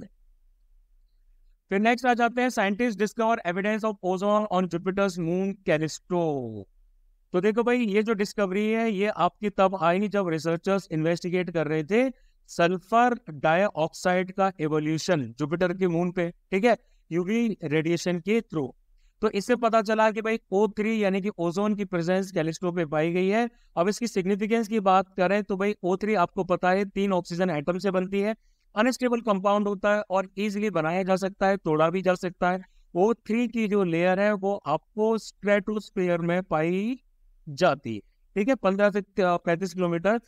फिर नेक्स्ट आ जाते हैं scientist discover evidence of ozone on Jupiter's moon Callisto तो देखो भाई ये जो डिस्कवरी है ये आपकी तब आई जब रिसर्चर्स इन्वेस्टिगेट कर रहे थे सल्फर डाइऑक्साइड का एवोल्यूशन जुपिटर के मून पे ठीक है यूवी रेडिएशन के थ्रू तो इससे पता चला कि भाई ओ थ्री यानी कि ओजोन की प्रेजेंस कैलिस्टो पे पाई गई है अब इसकी सिग्निफिकेंस की बात करें तो भाई ओ थ्री आपको पता है तीन ऑक्सीजन एटम से बनती है अनस्टेबल कंपाउंड होता है और इजिली बनाया जा सकता है तोड़ा भी जा सकता है ओ थ्री की जो लेयर है वो आपको स्ट्रेटोस्फेयर में पाई जाती है ठीक है पंद्रह से पैंतीस किलोमीटर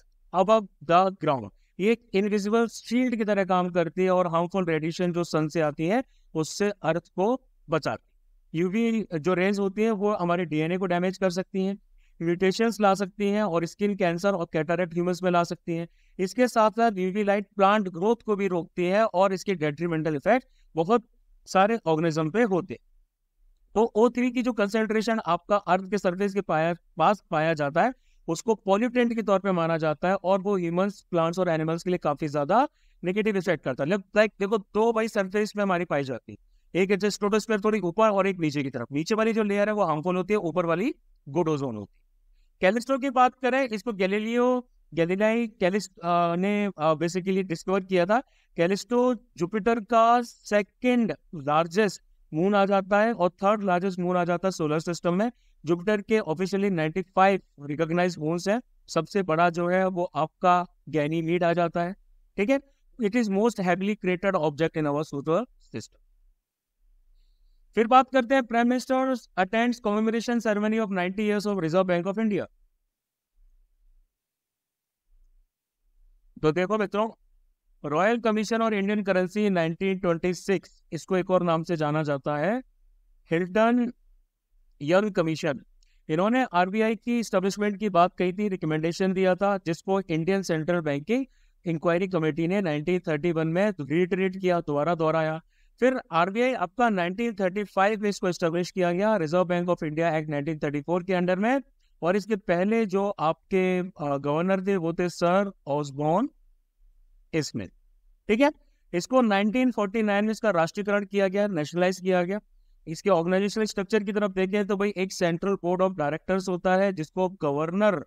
अब द ग्राउंड ये इनविजिबल शील्ड की तरह काम करती है और हार्मफुल रेडिएशन जो सन से आती है उससे अर्थ को बचाती है यूवी जो रेंज होती है वो हमारे डीएनए को डैमेज कर सकती है म्यूटेशन ला सकती हैं और स्किन कैंसर और कैटारेट ह्यूमस में ला सकती हैं इसके साथ साथ यूवी लाइट प्लांट ग्रोथ को भी रोकती है और इसके डेट्रीमेंटल इफेक्ट बहुत सारे ऑर्गेनिज्म पे होते हैं तो ओ थ्री की जो कंसेंट्रेशन आपका अर्थ के सर्फेस के पाया पास पाया जाता है उसको पॉल्यूटेंट के तौर पे माना जाता है और वो ह्यूमंस प्लांट्स और एनिमल्स के लिए काफी ज्यादा नेगेटिव इफेक्ट करता है लाइक देखो दो बाई सर्फेस में हमारी पाई जाती है एक एडजस्ट स्टेटस थोड़ी ऊपर और एक नीचे की तरफ नीचे वाली जो लेयर है वो हार्मफुल होती है ऊपर वाली गुड ओजोन होती है कैलिस्टो की बात करें इसको गैलीलियो गैलीलाई कैलिस्ट ने बेसिकली डिस्कवर किया था कैलिस्टो जुपिटर का सेकंड लार्जेस्ट मून आ जाता है और थर्ड लार्जेस्ट मून आ जाता है सोलर सिस्टम में जुपिटर के ऑफिशियली 95 रिकोगनाइज मून है सबसे बड़ा जो है वो आपका गैनी मीड आ जाता है ठीक है it is most heavily cratered object in our solar system फिर बात करते हैं prime minister attends commemoration ceremony of ninety years of reserve bank of India तो देखो मित्रों रॉयल कमीशन और इंडियन करेंसी 1926 इसको एक और नाम से जाना जाता है हिल्टन यंग कमीशन इन्होंने आरबीआई की स्टेब्लिशमेंट की बात कही थी रिकमेंडेशन दिया था जिसको Indian central banking inquiry committee ने 1931 में रिट्रीट किया दोबारा दोहराया फिर आरबीआई आपका 1935 में इसको स्टेब्लिश किया गया reserve bank of India act 1934 के अंडर में और इसके पहले जो आपके गवर्नर थे वो थे सर ऑसबॉर्न स्मिथ ठीक है इसको 1949 में इसका राष्ट्रीयकरण किया गया नेशनलाइज किया गया इसके ऑर्गेनाइजेशनल स्ट्रक्चर की तरफ देखें तो भाई एक सेंट्रल बोर्ड ऑफ डायरेक्टर्स होता है जिसको गवर्नर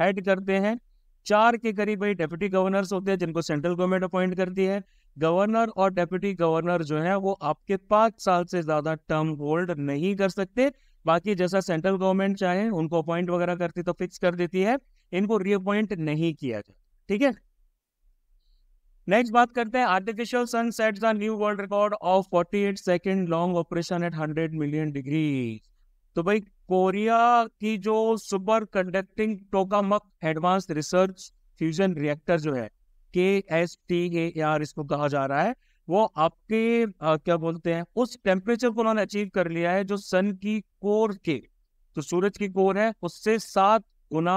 हेड करते हैं चार के करीब भाई डेप्यूटी गवर्नर्स होते हैं जिनको सेंट्रल गवर्नमेंट अपॉइंट करती है गवर्नर और डेप्यूटी गवर्नर जो है वो आपके पांच साल से ज्यादा टर्म होल्ड नहीं कर सकते बाकी जैसा सेंट्रल गवर्नमेंट चाहे उनको अपॉइंट वगैरह करती तो फिक्स कर देती है इनको रीअपॉइंट नहीं किया जाए ठीक है नेक्स्ट बात करते हैं artificial sun the new world record of 48 second long operation at 100 million degree तो भाई कोरिया की जो superconducting tokamak advance research fusion reactor जो है के एस टी ए आर इसको कहा जा रहा है वो आपके आ, क्या बोलते हैं उस टेम्परेचर को उन्होंने अचीव कर लिया है जो सन की कोर के जो तो सूरज की कोर है उससे सात गुना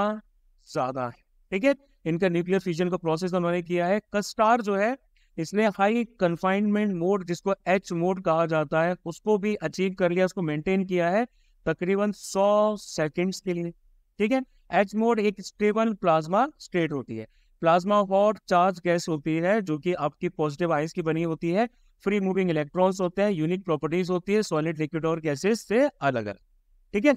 ज्यादा है ठीक है इनका न्यूक्लियर फ्यूजन का प्रोसेस उन्होंने किया है कस्टार जो है इसने हाई कन्फाइनमेंट मोड जिसको एच मोड कहा जाता है उसको भी अचीव कर लिया उसको मेंटेन किया है तकरीबन सौ सेकेंड्स के लिए ठीक है एच मोड एक स्टेबल प्लाज्मा स्टेट होती है प्लाज्मा और चार्ज गैस होती है जो कि आपकी पॉजिटिव आइंस की बनी होती है फ्री मूविंग इलेक्ट्रॉन्स होते हैं यूनिक प्रॉपर्टीज होती है सॉलिड लिक्विड और गैसेस से अलग अलग ठीक है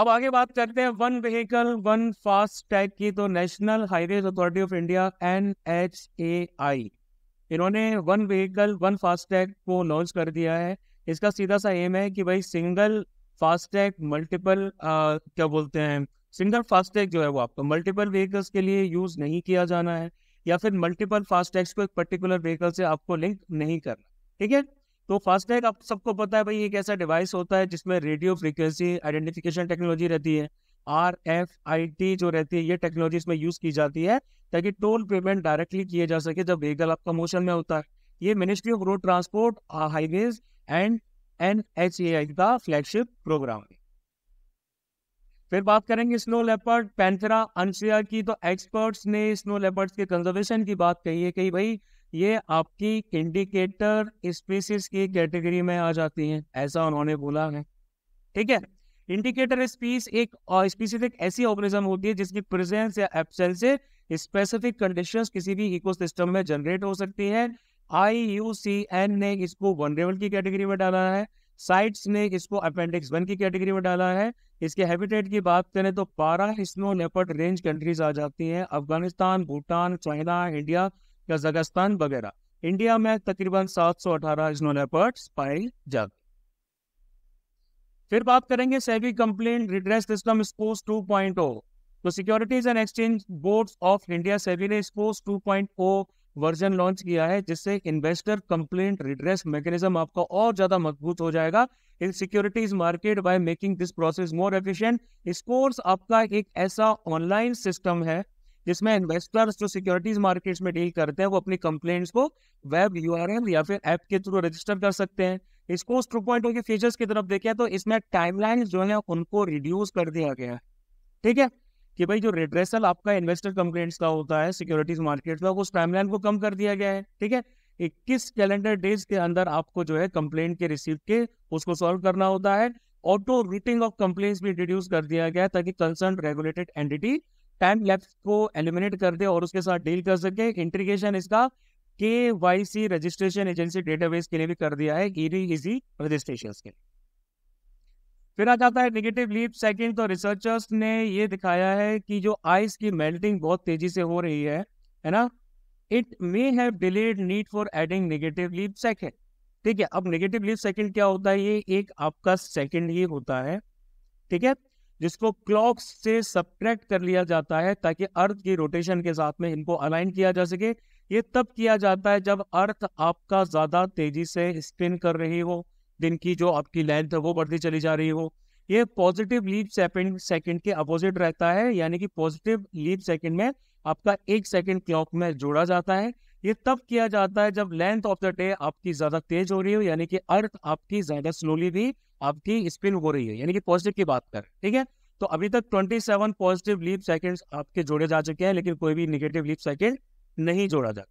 अब आगे बात करते हैं one vehicle one FASTag की तो national highway authority of India N H A I इन्होंने वन व्हीकल वन फास्टैग को लॉन्च कर दिया है इसका सीधा सा एम है कि भाई सिंगल फास्टैग मल्टीपल क्या बोलते हैं सिंगल फास्टैग जो है वो आपको मल्टीपल व्हीकल्स के लिए यूज नहीं किया जाना है या फिर मल्टीपल फास्टैग्स को एक पर्टिकुलर व्हीकल से आपको लिंक नहीं करना ठीक है तो फास्टैग आप सबको पता है भाई एक ऐसा डिवाइस होता है जिसमें रेडियो फ्रिक्वेंसी आइडेंटिफिकेशन टेक्नोलॉजी रहती है आर एफ आई टी जो रहती है ये टेक्नोलॉजी इसमें यूज की जाती है ताकि टोल पेमेंट डायरेक्टली किए जा सके जब व्हीकल आपका मोशन में होता है ये ministry of road transport highways and N H A I का फ्लैगशिप प्रोग्राम है फिर बात करेंगे स्नो लेपर्ड पैंथरा अनसिया की तो एक्सपर्ट्स ने स्नो लेपर्ड्स के कंजर्वेशन की बात कही है कि भाई ये आपकी इंडिकेटर स्पीसीज की कैटेगरी में आ जाती हैं ऐसा उन्होंने बोला है ठीक है इंडिकेटर स्पीस एक स्पीसीज एक ऐसी ऑर्गेनिज्म होती है जिसकी प्रेजेंस या एबसेंस से स्पेसिफिक कंडीशंस किसी भी इकोसिस्टम में जनरेट हो सकती है आई यू सी एन ने इसको वनरेबल की कैटेगरी में डाला है साइट्स ने इसको अपेंडिक्स वन की कैटेगरी में डाला है इसके हैबिटेट की बात करें तो बारह स्नो लेपर्ड रेंज कंट्रीज आ जाती हैं Afghanistan Bhutan China India Kazakhstan वगैरह इंडिया में तकरीबन 718 स्नो लेपर्ड पाए जाते फिर बात करेंगे SEBI complaint redress system SCORES 2.0 तो securities and exchange board of India SEBI ने स्कोर्स 2.0 वर्जन लॉन्च किया है जिससे इन्वेस्टर कंप्लेंट रिड्रेस मैकेनिज्म आपका और ज्यादा मजबूत हो जाएगा in securities market by making this process more efficient SCORES आपका एक ऐसा ऑनलाइन सिस्टम है जिसमें इन्वेस्टर्स जो सिक्योरिटीज मार्केट्स में डील करते हैं वो अपनी कंप्लेंट्स को वेब यू या फिर ऐप के थ्रू रजिस्टर कर सकते हैं इसको टू पॉइंट के फीचर्स की तरफ देखें तो इसमें टाइमलाइन जो है उनको रिड्यूस कर दिया गया है ठीक है कि भाई जो रिड्रेसल आपका इन्वेस्टर कंप्लेंट्स का होता है सिक्योरिटीज मार्केट का उस टाइमलाइन को कम कर दिया गया है ठीक है इक्कीस कैलेंडर डेज के अंदर आपको जो है कंप्लेंट के रिसीव के उसको सॉल्व करना होता है ऑटो रूटिंग ऑफ कंप्लेन भी रिड्यूस कर दिया गया है ताकि concern regulated entity time lapse को एलिमिनेट कर दे और उसके साथ डील कर सके इंट्रीगेशन इसका K Y C registration agency database के लिए भी कर दिया है इजी रजिस्ट्रेशन के लिए फिर आ जाता है निगेटिव लीप सेकंड तो रिसर्चर्स ने ये दिखाया है कि जो आइस की मेल्टिंग बहुत तेजी से हो रही है है ना it may have delayed need for adding negative leap second ठीक है अब नेगेटिव लीव सेकेंड क्या होता है ये एक आपका सेकेंड ही होता है ठीक है जिसको क्लॉक से सब्ट्रैक्ट कर लिया जाता है ताकि अर्थ की रोटेशन के साथ में इनको अलाइन किया जा सके ये तब किया जाता है जब अर्थ आपका ज्यादा तेजी से स्पिन कर रही हो दिन की जो आपकी लेंथ है वो बढ़ती चली जा रही हो ये पॉजिटिव लीप सेकंड के अपोजिट रहता है यानी कि पॉजिटिव लीप सेकंड में आपका एक सेकेंड क्लॉक में जोड़ा जाता है ये तब किया जाता है जब लेंथ ऑफ द डे आपकी ज्यादा तेज हो रही हो यानी कि अर्थ आपकी ज्यादा स्लोली भी आपकी स्पिन हो रही है यानी कि पॉजिटिव की बात कर ठीक है तो अभी तक 27 पॉजिटिव लीप सेकंड्स आपके जोड़े जा चुके हैं लेकिन कोई भी निगेटिव लीप सेकंड नहीं जोड़ा जा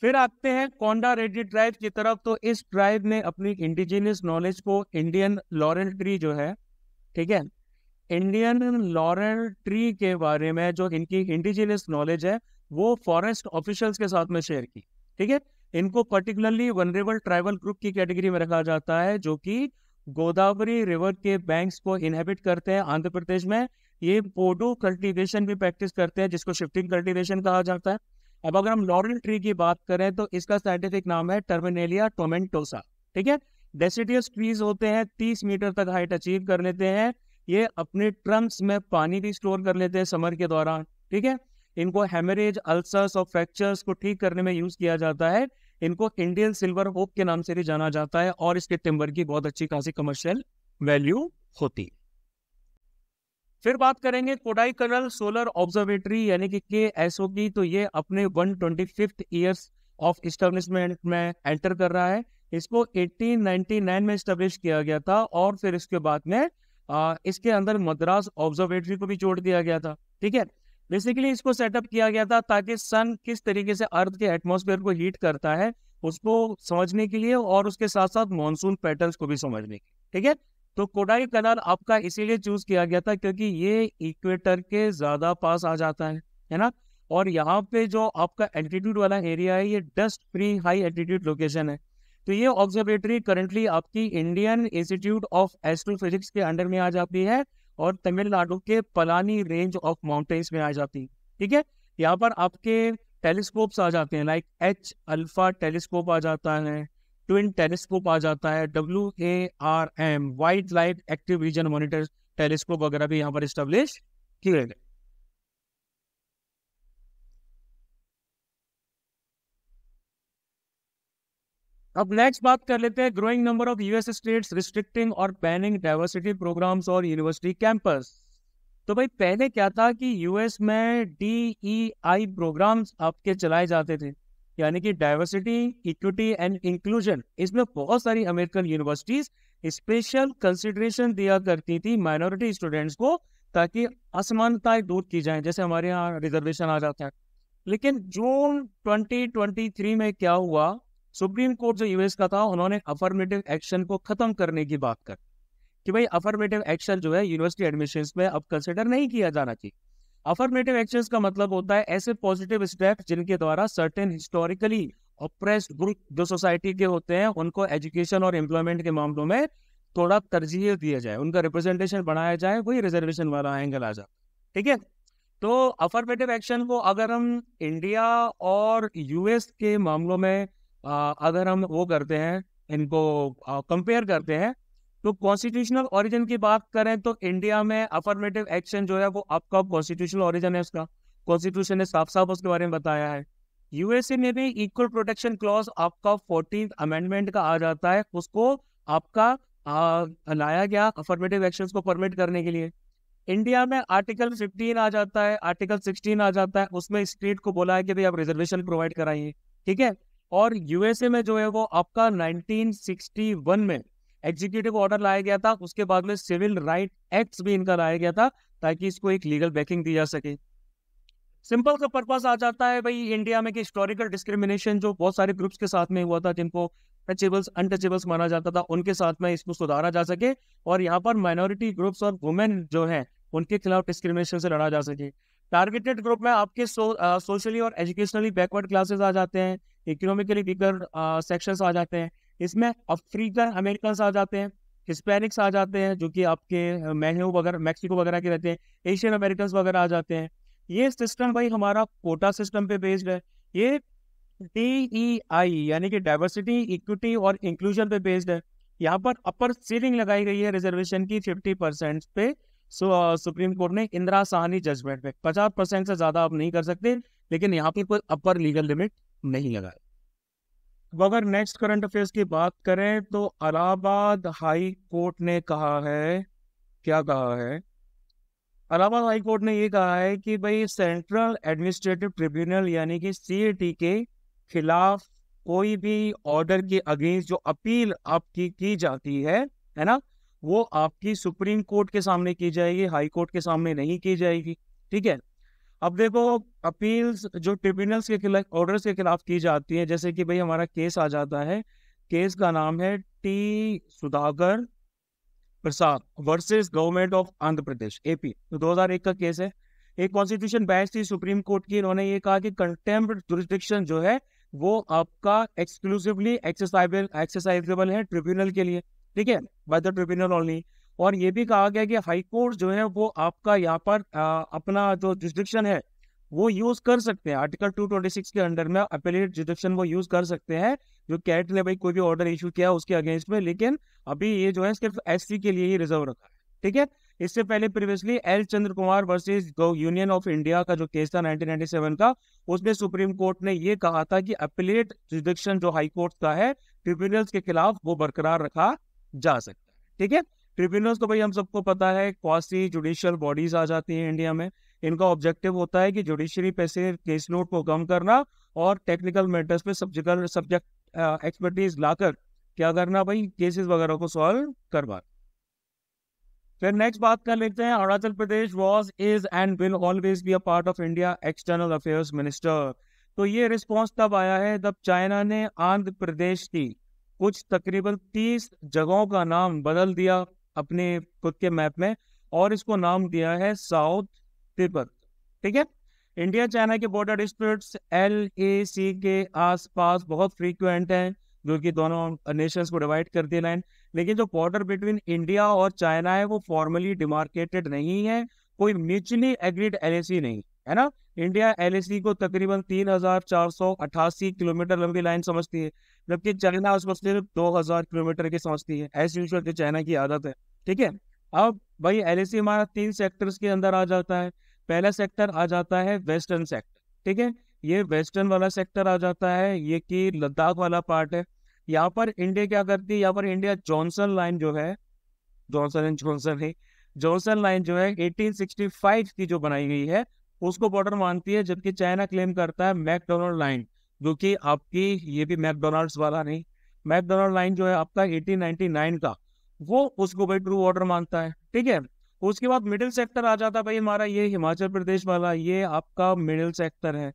फिर आते हैं कोंडा रेड्डी ट्राइब की तरफ तो इस ट्राइब ने अपनी इंडिजिनियस नॉलेज को इंडियन लॉरेंट्री जो है ठीक है इंडियन लॉरल ट्री के बारे में जो इनकी इंडिजिनियस नॉलेज है वो फॉरेस्ट ऑफिशियल्स के साथ में शेयर की ठीक है इनको पर्टिकुलरली वनरेबल ट्राइबल ग्रुप की कैटेगरी में रखा जाता है जो कि गोदावरी रिवर के बैंक्स को इनहेबिट करते हैं आंध्र प्रदेश में ये पोडो कल्टीवेशन भी प्रैक्टिस करते हैं जिसको शिफ्टिंग कल्टीवेशन कहा जाता है अब अगर हम लॉरल ट्री की बात करें तो इसका साइंटिफिक नाम है टर्मिनेलिया टोमेंटोसा ठीक है डेसिडियस ट्रीज होते हैं तीस मीटर तक हाइट अचीव कर लेते हैं ये अपने ट्रंक्स में पानी भी स्टोर कर लेते हैं समर के दौरान ठीक है इनको हेमरेज अल्सर्स और फ्रैक्चर्स को ठीक करने में यूज किया जाता है इनको इंडियन सिल्वर होप के नाम से भी जाना जाता है और इसके टिम्बर की बहुत अच्छी खासी कमर्शियल वैल्यू होती फिर बात करेंगे कोडाई कनल सोलर ऑब्जर्वेटरी यानी कि के एस की तो ये अपने one twenty fifth years of establishment में एंटर कर रहा है इसको 1899 में स्टेब्लिश किया गया था और फिर इसके बाद में आ, इसके अंदर मद्रास ऑब्जर्वेटरी को भी जोड़ दिया गया था ठीक है बेसिकली इसको सेटअप किया गया था ताकि सन किस तरीके से अर्थ के एटमोसफेयर को हीट करता है उसको समझने के लिए और उसके साथ साथ मानसून पैटर्न को भी समझने के ठीक है तो कोडाई कनाल आपका इसीलिए चूज किया गया था क्योंकि ये इक्वेटर के ज्यादा पास आ जाता है है ना और यहाँ पे जो आपका एल्टीट्यूड वाला एरिया है ये dust free high altitude location है तो ये ऑब्जर्वेटरी करंटली आपकी इंडियन इंस्टीट्यूट ऑफ एस्ट्रोफिजिक्स के अंडर में आ जाती है और तमिलनाडु के पलानी रेंज ऑफ माउंटेन्स में आ जाती है ठीक है यहाँ पर आपके टेलीस्कोप्स आ जाते हैं लाइक एच अल्फा टेलीस्कोप आ जाता है ट्विन टेलीस्कोप आ जाता है W A R M wildlife active vision monitor telescope वगैरह भी यहाँ पर स्टेब्लिश किए गए अब नेक्स्ट बात कर लेते हैं growing number of US states restricting और बैनिंग डाइवर्सिटी प्रोग्राम्स और यूनिवर्सिटी कैंपस तो भाई पहले क्या था कि यूएस में डीईआई प्रोग्राम्स e आपके चलाए जाते थे यानी कि डाइवर्सिटी इक्विटी एंड इंक्लूजन इसमें बहुत सारी अमेरिकन यूनिवर्सिटीज स्पेशल कंसिडरेशन दिया करती थी माइनॉरिटी स्टूडेंट्स को ताकि असमानताएं दूर की जाए जैसे हमारे यहाँ रिजर्वेशन आ जाता है लेकिन जून 2023 में क्या हुआ सुप्रीम कोर्ट जो यूएस का था उन्होंने अफर्मेटिव एक्शन को खत्म करने की बात कर कि भाई अफर्मेटिव एक्शन जो है यूनिवर्सिटी एडमिशन में अब कंसिडर नहीं किया जाना चाहिए अफर्मेटिव एक्शन का मतलब होता है ऐसे पॉजिटिव स्टेप जिनके द्वारा सर्टेन हिस्टोरिकली ऑप्रेस्ड ग्रुप जो सोसाइटी के होते हैं उनको एजुकेशन और एम्प्लॉयमेंट के मामलों में थोड़ा तरजीह दिया जाए उनका रिप्रेजेंटेशन बढ़ाया जाए वही रिजर्वेशन वाला एंगल आ जाए ठीक है तो अफर्मेटिव एक्शन को अगर हम इंडिया और यूएस के मामलों में अगर हम वो करते हैं इनको कंपेयर करते हैं तो कॉन्स्टिट्यूशनल ओरिजिन की बात करें तो इंडिया में अफर्मेटिव एक्शन जो है वो आपका कॉन्स्टिट्यूशनल ओरिजिन है उसका कॉन्स्टिट्यूशन ने साफ साफ उसके बारे में बताया है यूएसए में भी इक्वल प्रोटेक्शन क्लॉज आपका फोर्टीन अमेंडमेंट का आ जाता है उसको आपका आ, लाया गया अफर्मेटिव एक्शन को परमिट करने के लिए इंडिया में आर्टिकल फिफ्टीन आ जाता है आर्टिकल सिक्सटीन आ जाता है उसमें स्टेट को बोला है कि भाई आप रिजर्वेशन प्रोवाइड कराइए ठीक है और यूएसए में जो है वो आपका 1961 में एग्जीक्यूटिव ऑर्डर लाया गया था उसके बाद में सिविल राइट एक्ट भी इनका लाया गया था ताकि इसको एक लीगल बैकिंग दी जा सके सिंपल सा पर्पज आ जाता है भाई इंडिया में कि हिस्टोरिकल डिस्क्रिमिनेशन जो बहुत सारे ग्रुप्स के साथ में हुआ था जिनको टचेबल्स अनटचेबल्स माना जाता था उनके साथ में इसको सुधारा जा सके और यहाँ पर माइनॉरिटी ग्रुप्स और वुमेन जो हैं उनके खिलाफ डिस्क्रिमिनेशन से लड़ा जा सके टारगेटेड ग्रुप में आपके सो, आ, सोशली और एजुकेशनली बैकवर्ड क्लासेस आ जाते हैं इकोनॉमिकली वीकर सेक्शंस आ जाते हैं इसमें अफ्रीकन अमेरिकन आ जाते हैं हिस्पैनिक्स आ जाते हैं जो कि आपके मैनो वगैरह मैक्सिको वगैरह के रहते हैं एशियन अमेरिकन वगैरह आ जाते हैं ये सिस्टम भाई हमारा कोटा सिस्टम पे बेस्ड है ये डी ई आई यानी कि डाइवर्सिटी इक्विटी और इंक्लूजन पे बेस्ड है यहाँ पर अपर सीलिंग लगाई गई है रिजर्वेशन की फिफ्टी परसेंट पे सुप्रीम कोर्ट ने इंदिरा साहनी जजमेंट पे पचास परसेंट से ज्यादा आप नहीं कर सकते लेकिन यहाँ पर कोई अपर लीगल लिमिट नहीं लगा अगर नेक्स्ट करंट अफेयर्स की बात करें तो अलाहाबाद हाई कोर्ट ने कहा है क्या कहा है अलाहाबाद हाई कोर्ट ने ये कहा है कि भाई सेंट्रल एडमिनिस्ट्रेटिव ट्रिब्यूनल यानी कि सी के खिलाफ कोई भी ऑर्डर के अगेंस्ट जो अपील आपकी की जाती है है ना वो आपकी सुप्रीम कोर्ट के सामने की जाएगी हाई कोर्ट के सामने नहीं की जाएगी ठीक है अब देखो अपील्स जो ट्रिब्यूनल्स के खिलाफ ऑर्डर्स के खिलाफ की जाती है जैसे कि भाई हमारा केस आ जाता है केस का नाम है T Sudhakar Prasad versus government of Andhra Pradesh AP तो 2001 का केस है एक कॉन्स्टिट्यूशन बेंच थी सुप्रीम कोर्ट की इन्होंने ये कहा कि कंटेम्प्ट जुरिस्डिक्शन जो है वो आपका एक्सक्लूसिवली एक्सरसाइजेबल है ट्रिब्यूनल के लिए ठीक है बाय द ट्रिब्यूनल ओनली और ये भी कहा गया कि हाई कोर्ट जो है वो आपका यहाँ पर आ, अपना जो जिस्डिक्शन है वो यूज कर सकते हैं आर्टिकल 226 के अंडर में अपेलेट जिस्डिक्शन वो यूज कर सकते हैं जो कैट ने भाई कोई भी ऑर्डर इशू किया उसके अगेंस्ट में लेकिन अभी ये जो है सिर्फ एस के लिए ही रिजर्व रखा है ठीक है इससे पहले previously L Chandra Kumar versus union of India का जो केस था 1997 का उसमें सुप्रीम कोर्ट ने ये कहा था कि अपेलेट जुडिक्शन जो हाई कोर्ट का है ट्रिब्यूनल्स के खिलाफ वो बरकरार रखा जा सकता है ठीक है ट्रिब्यूनल्स तो भाई हम सबको पता है क्वासी जुडिशियल बॉडीज आ जाती हैं इंडिया में इनका ऑब्जेक्टिव होता है कि जुडिशरी पे से केस लोड को कम करना और टेक्निकल मैटर्स पे सब्जिकल सब्जेक्ट एक्सपर्टीज लाकर क्या करना भाई केसेस वगैरह को सॉल्व करवा फिर नेक्स्ट बात कर लेते हैं Arunachal Pradesh was is and will always be a part of India external affairs minister तो ये रिस्पॉन्स तब आया है जब चाइना ने आंध्र प्रदेश की कुछ तकरीबन तीस जगहों का नाम बदल दिया अपने खुद के मैप में और इसको नाम दिया है साउथ तिब्बत ठीक है इंडिया चाइना के border dispute L A C के आसपास बहुत फ्रीक्वेंट हैं जो कि दोनों नेशंस को डिवाइड कर दिया लाइन लेकिन जो बॉर्डर बिटवीन इंडिया और चाइना है वो फॉर्मली डिमार्केटेड नहीं है कोई म्यूचुअली एग्रीड एल नहीं है ना इंडिया एल को तकरीबन तीन हजार चार सौ किलोमीटर लंबी लाइन समझती है जबकि चाइना उसको सिर्फ दो हजार किलोमीटर की समझती है एज यूजल जो चाइना की आदत है ठीक है अब भाई एल हमारा तीन सेक्टर्स के अंदर आ जाता है पहला सेक्टर आ जाता है वेस्टर्न सेक्टर ठीक है ये वेस्टर्न वाला सेक्टर आ जाता है ये कि लद्दाख वाला पार्ट है यहाँ पर इंडिया क्या करती है यहाँ पर इंडिया जॉनसन लाइन जो है जॉनसन एंड जॉनसन है जॉनसन लाइन जो है 1865 की जो बनाई गई है उसको बॉर्डर मानती है जबकि चाइना क्लेम करता है मैकडोनल्ड लाइन क्योंकि आपकी ये भी मैकडोनाल्ड्स वाला नहीं मैकडोनाल्ड लाइन जो है आपका एटीन नाइनटी नाइन का वो उसको भाई ट्रू ऑर्डर मानता है ठीक है उसके बाद मिडिल सेक्टर आ जाता है भाई हमारा ये हिमाचल प्रदेश वाला ये आपका मिडिल सेक्टर है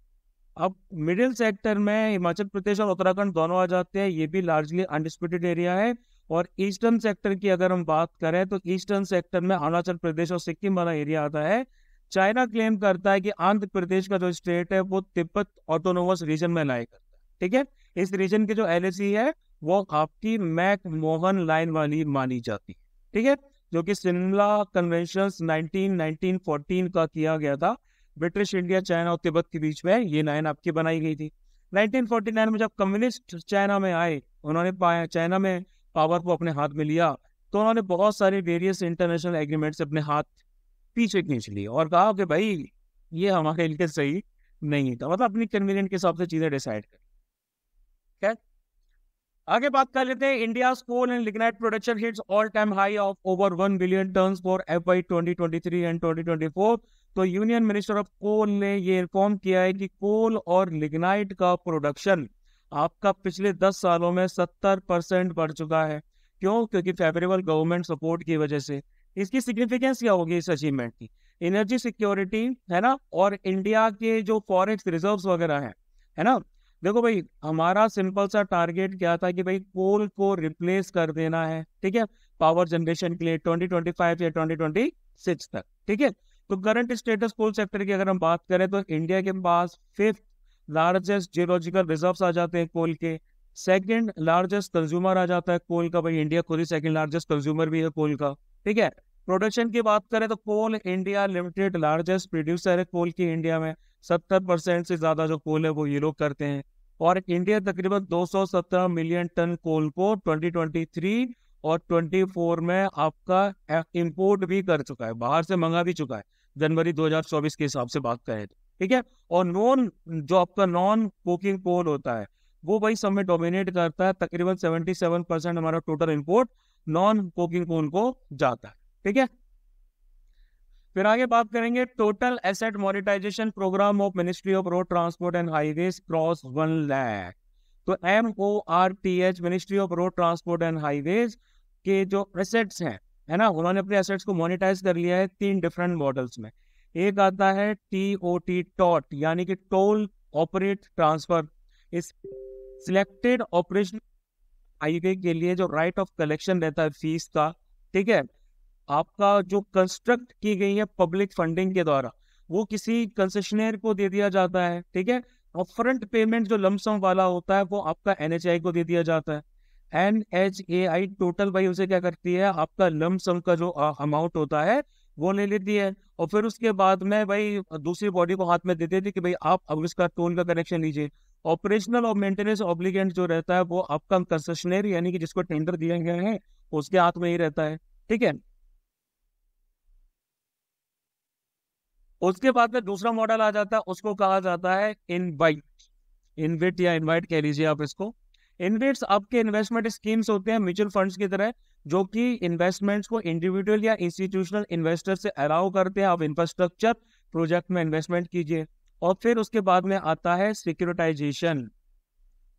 अब मिडिल सेक्टर में हिमाचल प्रदेश और उत्तराखंड दोनों आ जाते हैं ये भी लार्जली अनडिस्प्यूटेड एरिया है और ईस्टर्न सेक्टर की अगर हम बात करें तो ईस्टर्न सेक्टर में अरुणाचल प्रदेश और सिक्किम वाला एरिया आता है चाइना क्लेम करता है कि आंध्र प्रदेश का जो स्टेट है वो तिब्बत ऑटोनोमस रीजन में लाया करता है ठीक है इस रीजन के जो एल है वो आपकी मैक मोहन लाइन वाली मानी जाती है ठीक है जो कि शिमला कन्वेंशन 19 1914 का किया गया था ब्रिटिश इंडिया चाइना और तिब्बत के बीच में ये लाइन आपकी बनाई गई थी 1949 में जब कम्युनिस्ट चाइना में आए उन्होंने पाया चाइना में पावर को अपने हाथ में लिया तो उन्होंने बहुत सारे वेरियस इंटरनेशनल एग्रीमेंट्स अपने हाथ पीछे खींच ली और कहा कि भाई ये हमारे लिए सही नहीं था तो मतलब अपनी कन्वीनियंट के हिसाब से चीज़ें डिसाइड कर ठीक आगे बात कर लेते हैं India coal and lignite production hits all time high of over one billion tonne for F Y twenty twenty three and twenty twenty four तो यूनियन मिनिस्टर ऑफ कोल ने ये इन्फॉर्म किया है कि कोल और लिग्नाइट का प्रोडक्शन आपका पिछले दस सालों में सत्तर परसेंट बढ़ चुका है क्यों क्योंकि फेवरेबल गवर्नमेंट सपोर्ट की वजह से इसकी सिग्निफिकेंस क्या होगी इस अचीवमेंट की एनर्जी सिक्योरिटी है ना और इंडिया के जो फॉरेक्स रिजर्व वगैरह हैं है ना देखो भाई हमारा सिंपल सा टारगेट क्या था कि भाई कोल को रिप्लेस कर देना है ठीक है पावर जनरेशन के लिए 2025 या 2026 तक ठीक है तो करंट स्टेटस कोल सेक्टर की अगर हम बात करें तो इंडिया के पास फिफ्थ लार्जेस्ट जियोलॉजिकल रिजर्व आ जाते हैं कोल के सेकेंड लार्जेस्ट कंज्यूमर आ जाता है कोल का भाई इंडिया खुद ही सेकेंड लार्जेस्ट कंज्यूमर भी है कोल का ठीक है प्रोडक्शन की बात करें तो coal India limited largest producer है कोल की इंडिया में सत्तर परसेंट से ज्यादा जो कोल है वो ये लोग करते हैं और इंडिया तकरीबन 217 मिलियन टन कोल को 2023 और 24 में आपका इंपोर्ट भी कर चुका है बाहर से मंगा भी चुका है जनवरी 2024 के हिसाब से बात करें तो ठीक है और नॉन जो आपका नॉन कोकिंग कोल होता है वो भाई सब में डोमिनेट करता है तकरीबन 77 परसेंट हमारा total import non coking pool को जाता है ठीक है फिर आगे बात करेंगे total asset monetisation programme of ministry of road transport and highway cross one lakh तो M O R T H ministry of road transport and highway के जो एसेट्स हैं है ना उन्होंने अपने एसेट्स को मोनिटाइज कर लिया है तीन डिफरेंट मॉडल्स में एक आता है टी ओ टी टॉट यानी कि टोल ऑपरेट ट्रांसफर इस सिलेक्टेड ऑपरेशन हाईवे के लिए जो राइट ऑफ कलेक्शन रहता है फीस का ठीक है आपका जो कंस्ट्रक्ट की गई है पब्लिक फंडिंग के द्वारा वो किसी कंसेशनर को दे दिया जाता है ठीक है फ्रंट पेमेंट जो लमसम वाला होता है वो आपका एनएचआई को दे दिया जाता है N H A I total भाई उसे क्या करती है आपका लमसम का जो अमाउंट होता है वो ले लेती है और फिर उसके बाद में भाई दूसरी बॉडी को हाथ में दे देती है कि भाई आप अब इसका टोल का कनेक्शन लीजिए ऑपरेशनल और मेंटेनेंस ऑब्लिगेंट जो रहता है वो आपका कंसेशनरी यानी कि जिसको टेंडर दिए गए हैं उसके हाथ में ही रहता है ठीक है उसके बाद में दूसरा मॉडल आ जाता है उसको कहा जाता है इनवाइट इनविट या इनवाइट कह लीजिए आप इसको इनविट्स आपके इन्वेस्टमेंट स्कीम्स होते हैं म्यूचुअल फंड्स की तरह जो कि इन्वेस्टमेंट्स को इंडिविजुअल या इंस्टीट्यूशनल इन्वेस्टर से अलाउ करते हैं आप इंफ्रास्ट्रक्चर प्रोजेक्ट में इन्वेस्टमेंट कीजिए और फिर उसके बाद में आता है सिक्योरिटाइजेशन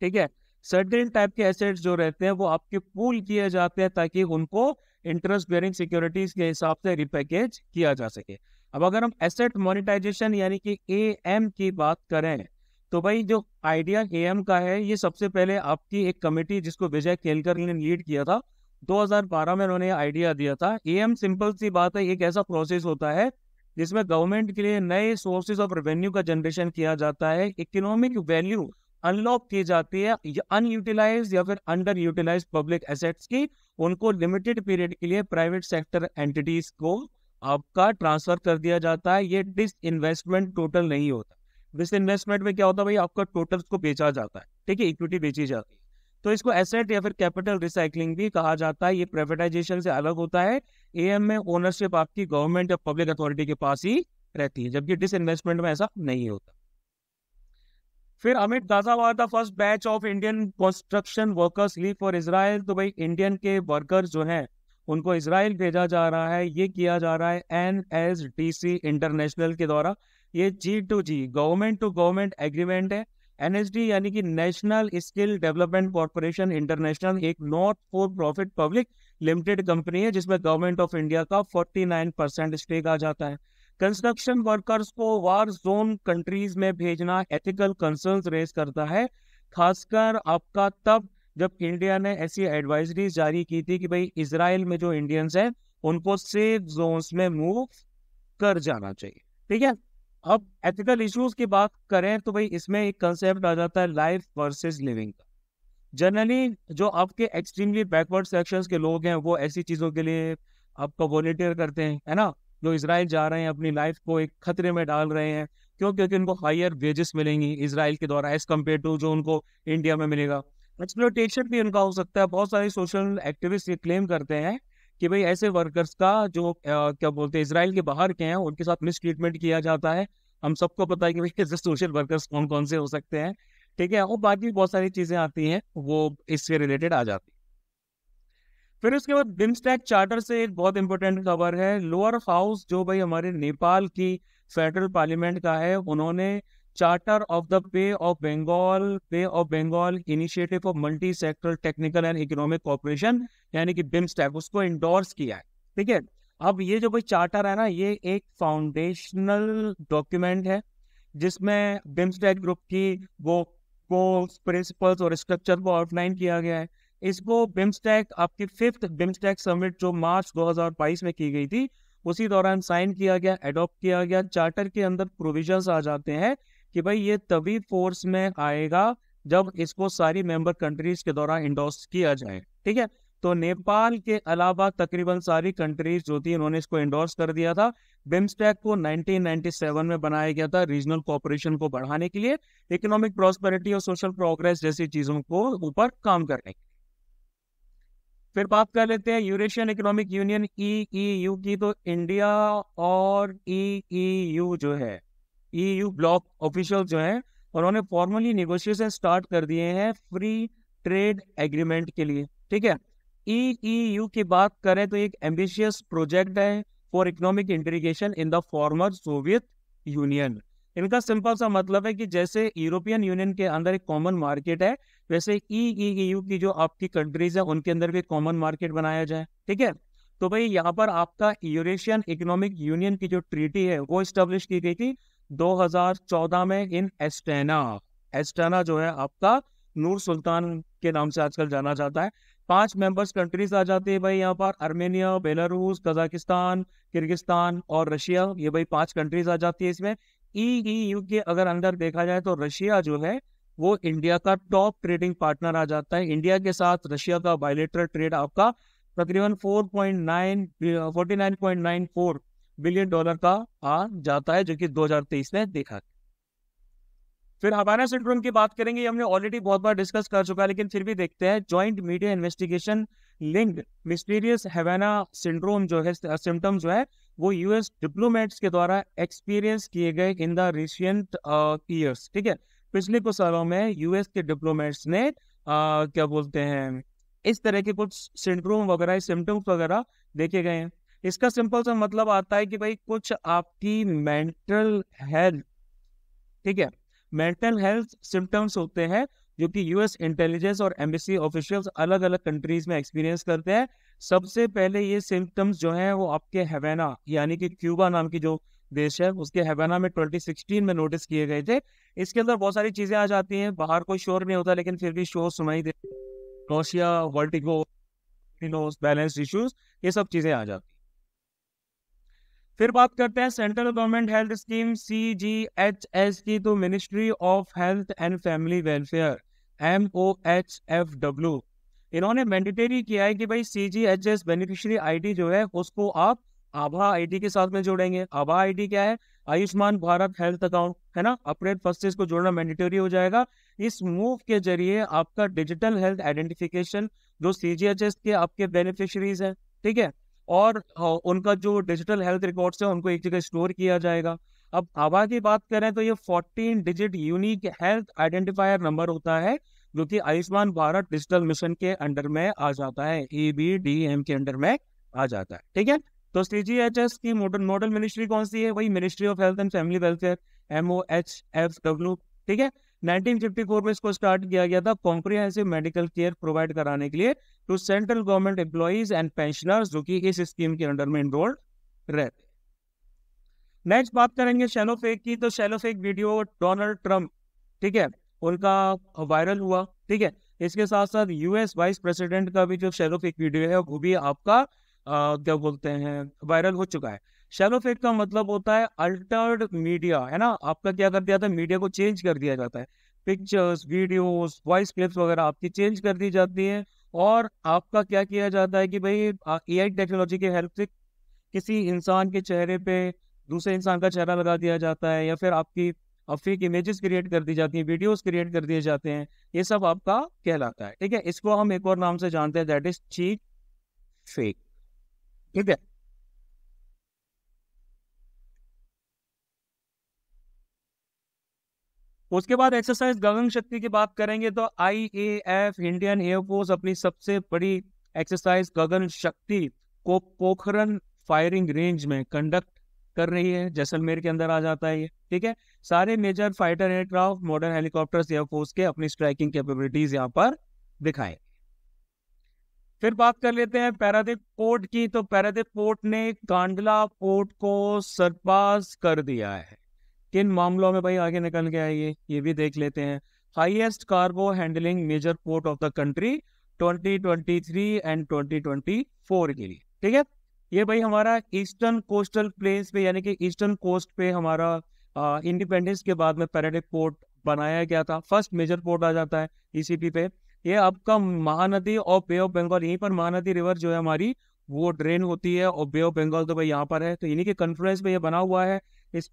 ठीक है सर्टेन टाइप के एसेट्स जो रहते हैं वो आपके पूल किए जाते हैं ताकि उनको इंटरेस्ट बेयरिंग सिक्योरिटीज के हिसाब से रिपैकेज किया जा सके अब अगर हम एसेट मोनिटाइजेशन यानी कि ए एम की बात करें तो भाई जो आइडिया ए एम का है ये सबसे पहले आपकी एक कमेटी जिसको विजय केलकर ने लीड किया था 2012 में उन्होंने आइडिया दिया था ए एम सिंपल सी बात है एक ऐसा प्रोसेस होता है जिसमें गवर्नमेंट के लिए नए सोर्सेज ऑफ रेवेन्यू का जनरेशन किया जाता है इकोनॉमिक वैल्यू अनलॉक की जाती है अनयूटिलाइज या फिर अंडर यूटिलाइज पब्लिक एसेट्स की उनको लिमिटेड पीरियड के लिए प्राइवेट सेक्टर एंटिटीज को आपका ट्रांसफर कर दिया जाता है ये डिस इन्वेस्टमेंट टोटल नहीं होता डिस इन्वेस्टमेंट में क्या होता है भाई आपका टोटल को बेचा जाता है ठीक है इक्विटी बेची जाती है तो इसको एसेट या फिर कैपिटल रिसाइकलिंग भी कहा जाता है ये प्राइवेटाइजेशन से अलग होता है एम में ओनरशिप आपकी गवर्नमेंट या पब्लिक अथॉरिटी के पास ही रहती है जबकि डिस इन्वेस्टमेंट में ऐसा नहीं होता फिर अमित गाजा हुआ था first batch of Indian construction workers leave for Israel तो भाई इंडियन के वर्कर्स जो हैं उनको इसराइल भेजा जा रहा है ये किया जा रहा है N S D C international के द्वारा ये G to G government to government agreement है एनएसडी यानी कि national skill development corporation international एक not for profit public limited company है जिसमें गवर्नमेंट ऑफ इंडिया का 49 परसेंट स्टेक आ जाता है कंस्ट्रक्शन वर्कर्स को वार जोन कंट्रीज में भेजना एथिकल कंसर्न रेज करता है खासकर आपका तब जब इंडिया ने ऐसी एडवाइजरी जारी की थी कि भाई इसराइल में जो इंडियंस हैं उनको सेफ जोन्स में मूव कर जाना चाहिए ठीक है अब एथिकल इश्यूज की बात करें तो भाई इसमें एक कंसेप्ट आ जाता है लाइफ वर्सेस लिविंग का जनरली जो आपके एक्सट्रीमली बैकवर्ड सेक्शंस के लोग हैं वो ऐसी चीज़ों के लिए आपका वॉलेंटियर करते हैं है ना जो इसराइल जा रहे हैं अपनी लाइफ को एक खतरे में डाल रहे हैं क्यों क्योंकि उनको हायर वेजेस मिलेंगी इसराइल के द्वारा एज कम्पेयर टू जो उनको इंडिया में मिलेगा एक्सप्लोटेशन भी उनका हो सकता है बहुत सारे सोशल एक्टिविस्ट ये क्लेम करते हैं कि भाई ऐसे वर्कर्स का जो क्या बोलते हैं इसराइल के बाहर के हैं उनके साथ मिस ट्रीटमेंट किया जाता है हम सबको पता है कि भाई एज सोशल वर्कर्स कौन कौन से हो सकते हैं ठीक है और बाकी बहुत सारी चीज़ें आती हैं वो इससे रिलेटेड आ जाती फिर उसके बाद बिमस्टैक चार्टर से एक बहुत इंपॉर्टेंट खबर है लोअर हाउस जो भाई हमारे नेपाल की फेडरल पार्लियामेंट का है उन्होंने charter of the Bay of Bengal Bay of Bengal initiative of multi sector technical and economic cooperation यानी कि बिम्स्टेक उसको इंडोर्स किया है ठीक है अब ये जो भाई चार्टर है ना ये एक फाउंडेशनल डॉक्यूमेंट है जिसमें बिम्स्टेक ग्रुप की वो को प्रिंसिपल्स और स्ट्रक्चर को आउटलाइन किया गया है इसको बिम्स्टेक आपकी फिफ्थ बिम्स्टेक समिट जो मार्च 2022 में की गई थी उसी दौरान साइन किया गया एडॉप्ट किया गया चार्टर के अंदर प्रोविजंस आ जाते हैं कि भाई ये तभी फोर्स में आएगा जब इसको सारी मेंबर कंट्रीज के द्वारा इंडोर्स किया जाए ठीक है तो नेपाल के अलावा तकरीबन सारी कंट्रीज जो थी उन्होंने इसको इंडोर्स कर दिया था बिम्स्टेक को 1997 में बनाया गया था रीजनल कॉपरेशन को बढ़ाने के लिए इकोनॉमिक प्रॉस्पेरिटी और सोशल प्रोग्रेस जैसी चीजों को ऊपर काम करने के फिर बात कर लेते हैं Eurasian economic union E U की तो इंडिया और ई ई यू जो है ईयू ब्लॉक ऑफिशियल जो हैं उन्होंने फॉर्मली नेगोशिएशन स्टार्ट कर दिए हैं फ्री ट्रेड एग्रीमेंट के लिए ठीक है ई ई यू की बात करें तो एक एम्बिशियस प्रोजेक्ट है for economic integration in the former Soviet union इनका सिंपल सा मतलब है कि जैसे यूरोपियन यूनियन के अंदर एक कॉमन मार्केट है वैसे ई ई यू की जो आपकी कंट्रीज है उनके अंदर भी कॉमन मार्केट बनाया जाए ठीक है तो भाई यहाँ पर आपका यूरेशियन इकोनॉमिक यूनियन की जो ट्रीटी है वो स्टेब्लिश की गई थी 2014 में इन एस्टेना एस्टेना जो है आपका नूर सुल्तान के नाम से आजकल जाना जाता है पांच मेंबर्स कंट्रीज आ जाती है भाई यहाँ पर आर्मेनिया बेलारूस कजाकिस्तान किर्गिस्तान और रशिया ये भाई पांच कंट्रीज आ जाती है इसमें ई e यू e के अगर अंदर देखा जाए तो रशिया जो है वो इंडिया का टॉप ट्रेडिंग पार्टनर आ जाता है इंडिया के साथ रशिया का बायोलेटरल ट्रेड आपका तकरीबन four point point nine nine forty nine four billion dollar का आ जाता है जो कि 2023 में देखा फिर हवाना सिंड्रोम की बात करेंगे हमने ऑलरेडी बहुत बार डिस्कस कर चुका है लेकिन फिर भी देखते हैं joint media investigation link mysterious Havana syndrome जो है सिम्टम जो है वो यूएस डिप्लोमेट्स के द्वारा एक्सपीरियंस किए गए इन द रिसेंट ईयर्स ठीक है पिछले कुछ सालों में यूएस के डिप्लोमेट्स ने uh, क्या बोलते हैं इस तरह के कुछ सिंड्रोम वगैरह सिम्टम्स वगैरह देखे गए हैं इसका सिंपल सा मतलब आता है कि भाई कुछ आपकी मेंटल हेल्थ ठीक है मेंटल हेल्थ सिम्टम्स होते हैं जो कि यूएस इंटेलिजेंस और एम्बेसी ऑफिशियल्स अलग अलग कंट्रीज में एक्सपीरियंस करते हैं सबसे पहले ये सिम्टम्स जो हैं वो आपके हैवेना यानी कि क्यूबा नाम की जो देश है उसके हेवेना में 2016 में नोटिस किए गए थे इसके अंदर बहुत सारी चीजें आ जाती हैं बाहर कोई शोर नहीं होता लेकिन फिर भी शोर सुनाई देते नोशिया वर्टिगो बैलेंस इश्यूज ये सब चीजें आ जाती फिर बात करते हैं central government health scheme C G H S की तो ministry of health and family welfare M O H F W इन्होंने मैंडेटरी किया है कि भाई C G H S I D जो है उसको आप आभा डी के साथ में जोड़ेंगे आभा डी क्या है आयुष्मान भारत हेल्थ अकाउंट है ना अपडेट फर्स्ट को जोड़ना मैंडेटरी हो जाएगा इस मूव के जरिए आपका डिजिटल हेल्थ आइडेंटिफिकेशन जो सी जी एच एस के आपके बेनिफिशरीज हैं ठीक है और हाँ, उनका जो डिजिटल हेल्थ रिकॉर्ड्स है उनको एक जगह स्टोर किया जाएगा अब हवा की बात करें तो ये fourteen digit unique health identifier number होता है जो कि आयुष्मान भारत डिजिटल मिशन के अंडर में आ जाता है ए बी डी एम के अंडर में आ जाता है ठीक है तो सी जी एच एस की मॉडल मॉडल मिनिस्ट्री कौन सी है वही ministry of health and family welfare M O H F W ठीक है 1954 में इसको स्टार्ट किया गया था कॉम्प्रिहेंसिव मेडिकल केयर प्रोवाइड कराने के लिए to central government employees and pensioners जो कि इस स्कीम के अंडर में इनरोल्ड रहते नेक्स्ट बात करेंगे शेलोफेक की तो शेलोफेक वीडियो डोनाल्ड ट्रम्प ठीक है उनका वायरल हुआ ठीक है इसके साथ साथ यूएस वाइस प्रेसिडेंट का भी जो शेलोफेक वीडियो है वो भी आपका क्या बोलते हैं वायरल हो चुका है शैलो फेक का मतलब होता है अल्टर्ड मीडिया है ना आपका क्या कर दिया जाता है मीडिया को चेंज कर दिया जाता है पिक्चर्स वीडियोस वॉइस क्लिप्स वगैरह आपकी चेंज कर दी जाती है और आपका क्या किया जाता है कि भाई ए आई टेक्नोलॉजी के हेल्प से किसी इंसान के चेहरे पे दूसरे इंसान का चेहरा लगा दिया जाता है या फिर आपकी फेक इमेजेस क्रिएट कर दी जाती हैं वीडियोस क्रिएट कर दिए जाते हैं ये सब आपका कहलाता है ठीक है इसको हम एक और नाम से जानते हैं दैट इज चीट फेक ठीक है उसके बाद एक्सरसाइज गगन शक्ति की बात करेंगे तो I A F Indian air force अपनी सबसे बड़ी एक्सरसाइज गगन शक्ति को पोखरन फायरिंग रेंज में कंडक्ट कर रही है जैसलमेर के अंदर आ जाता है ये ठीक है सारे major fighter aircraft modern helicopters air force के अपनी स्ट्राइकिंग कैपेबिलिटीज यहाँ पर दिखाए फिर बात कर लेते हैं पैरादीप पोर्ट की तो पैरादीप पोर्ट ने कांडला पोर्ट को सरपास कर दिया है किन मामलों में भाई आगे निकल के आएगी ये भी देख लेते हैं highest cargo handling major port of the country 2023 and 2024 के लिए ठीक है ये भाई हमारा ईस्टर्न कोस्टल प्लेस पे यानी कि ईस्टर्न कोस्ट पे हमारा इंडिपेंडेंस के बाद में पैराडिक पोर्ट बनाया गया था फर्स्ट मेजर पोर्ट आ जाता है ईसीपी e पे ये आपका महानदी और बे ऑफ बंगाल यहीं पर महानदी रिवर जो है हमारी वो ड्रेन होती है और बे ऑफ बंगाल तो भाई यहाँ पर है तो इन्हीं के कन्फ्लुएंस में ये बना हुआ है इस